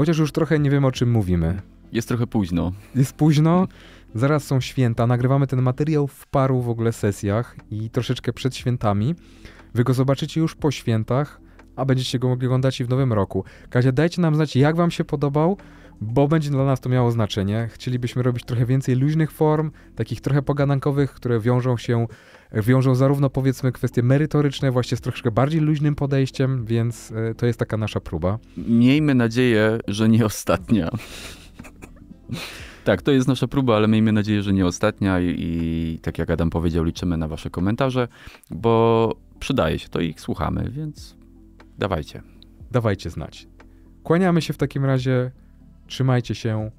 Chociaż już trochę nie wiem o czym mówimy. Jest trochę późno. Jest późno. Zaraz są święta. Nagrywamy ten materiał w paru w ogóle sesjach i troszeczkę przed świętami. Wy go zobaczycie już po świętach, a będziecie go mogli oglądać i w nowym roku. Kazia, dajcie nam znać, jak wam się podobał, bo będzie dla nas to miało znaczenie. Chcielibyśmy robić trochę więcej luźnych form, takich trochę pogadankowych, które wiążą się wiążą zarówno powiedzmy kwestie merytoryczne, właśnie z troszkę bardziej luźnym podejściem, więc e, to jest taka nasza próba. Miejmy nadzieję, że nie ostatnia. Tak, to jest nasza próba, ale miejmy nadzieję, że nie ostatnia i, i, tak jak Adam powiedział, liczymy na wasze komentarze, bo przydaje się to i ich słuchamy, więc dawajcie. Dawajcie znać. Kłaniamy się w takim razie, trzymajcie się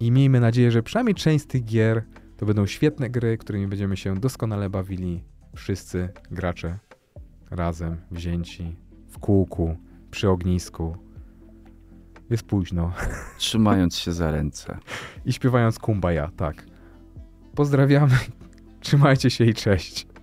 i miejmy nadzieję, że przynajmniej część z tych gier to będą świetne gry, którymi będziemy się doskonale bawili wszyscy gracze razem, wzięci, w kółku, przy ognisku. Jest późno. Trzymając się za ręce. I śpiewając kumbaya, tak. Pozdrawiamy, trzymajcie się i cześć.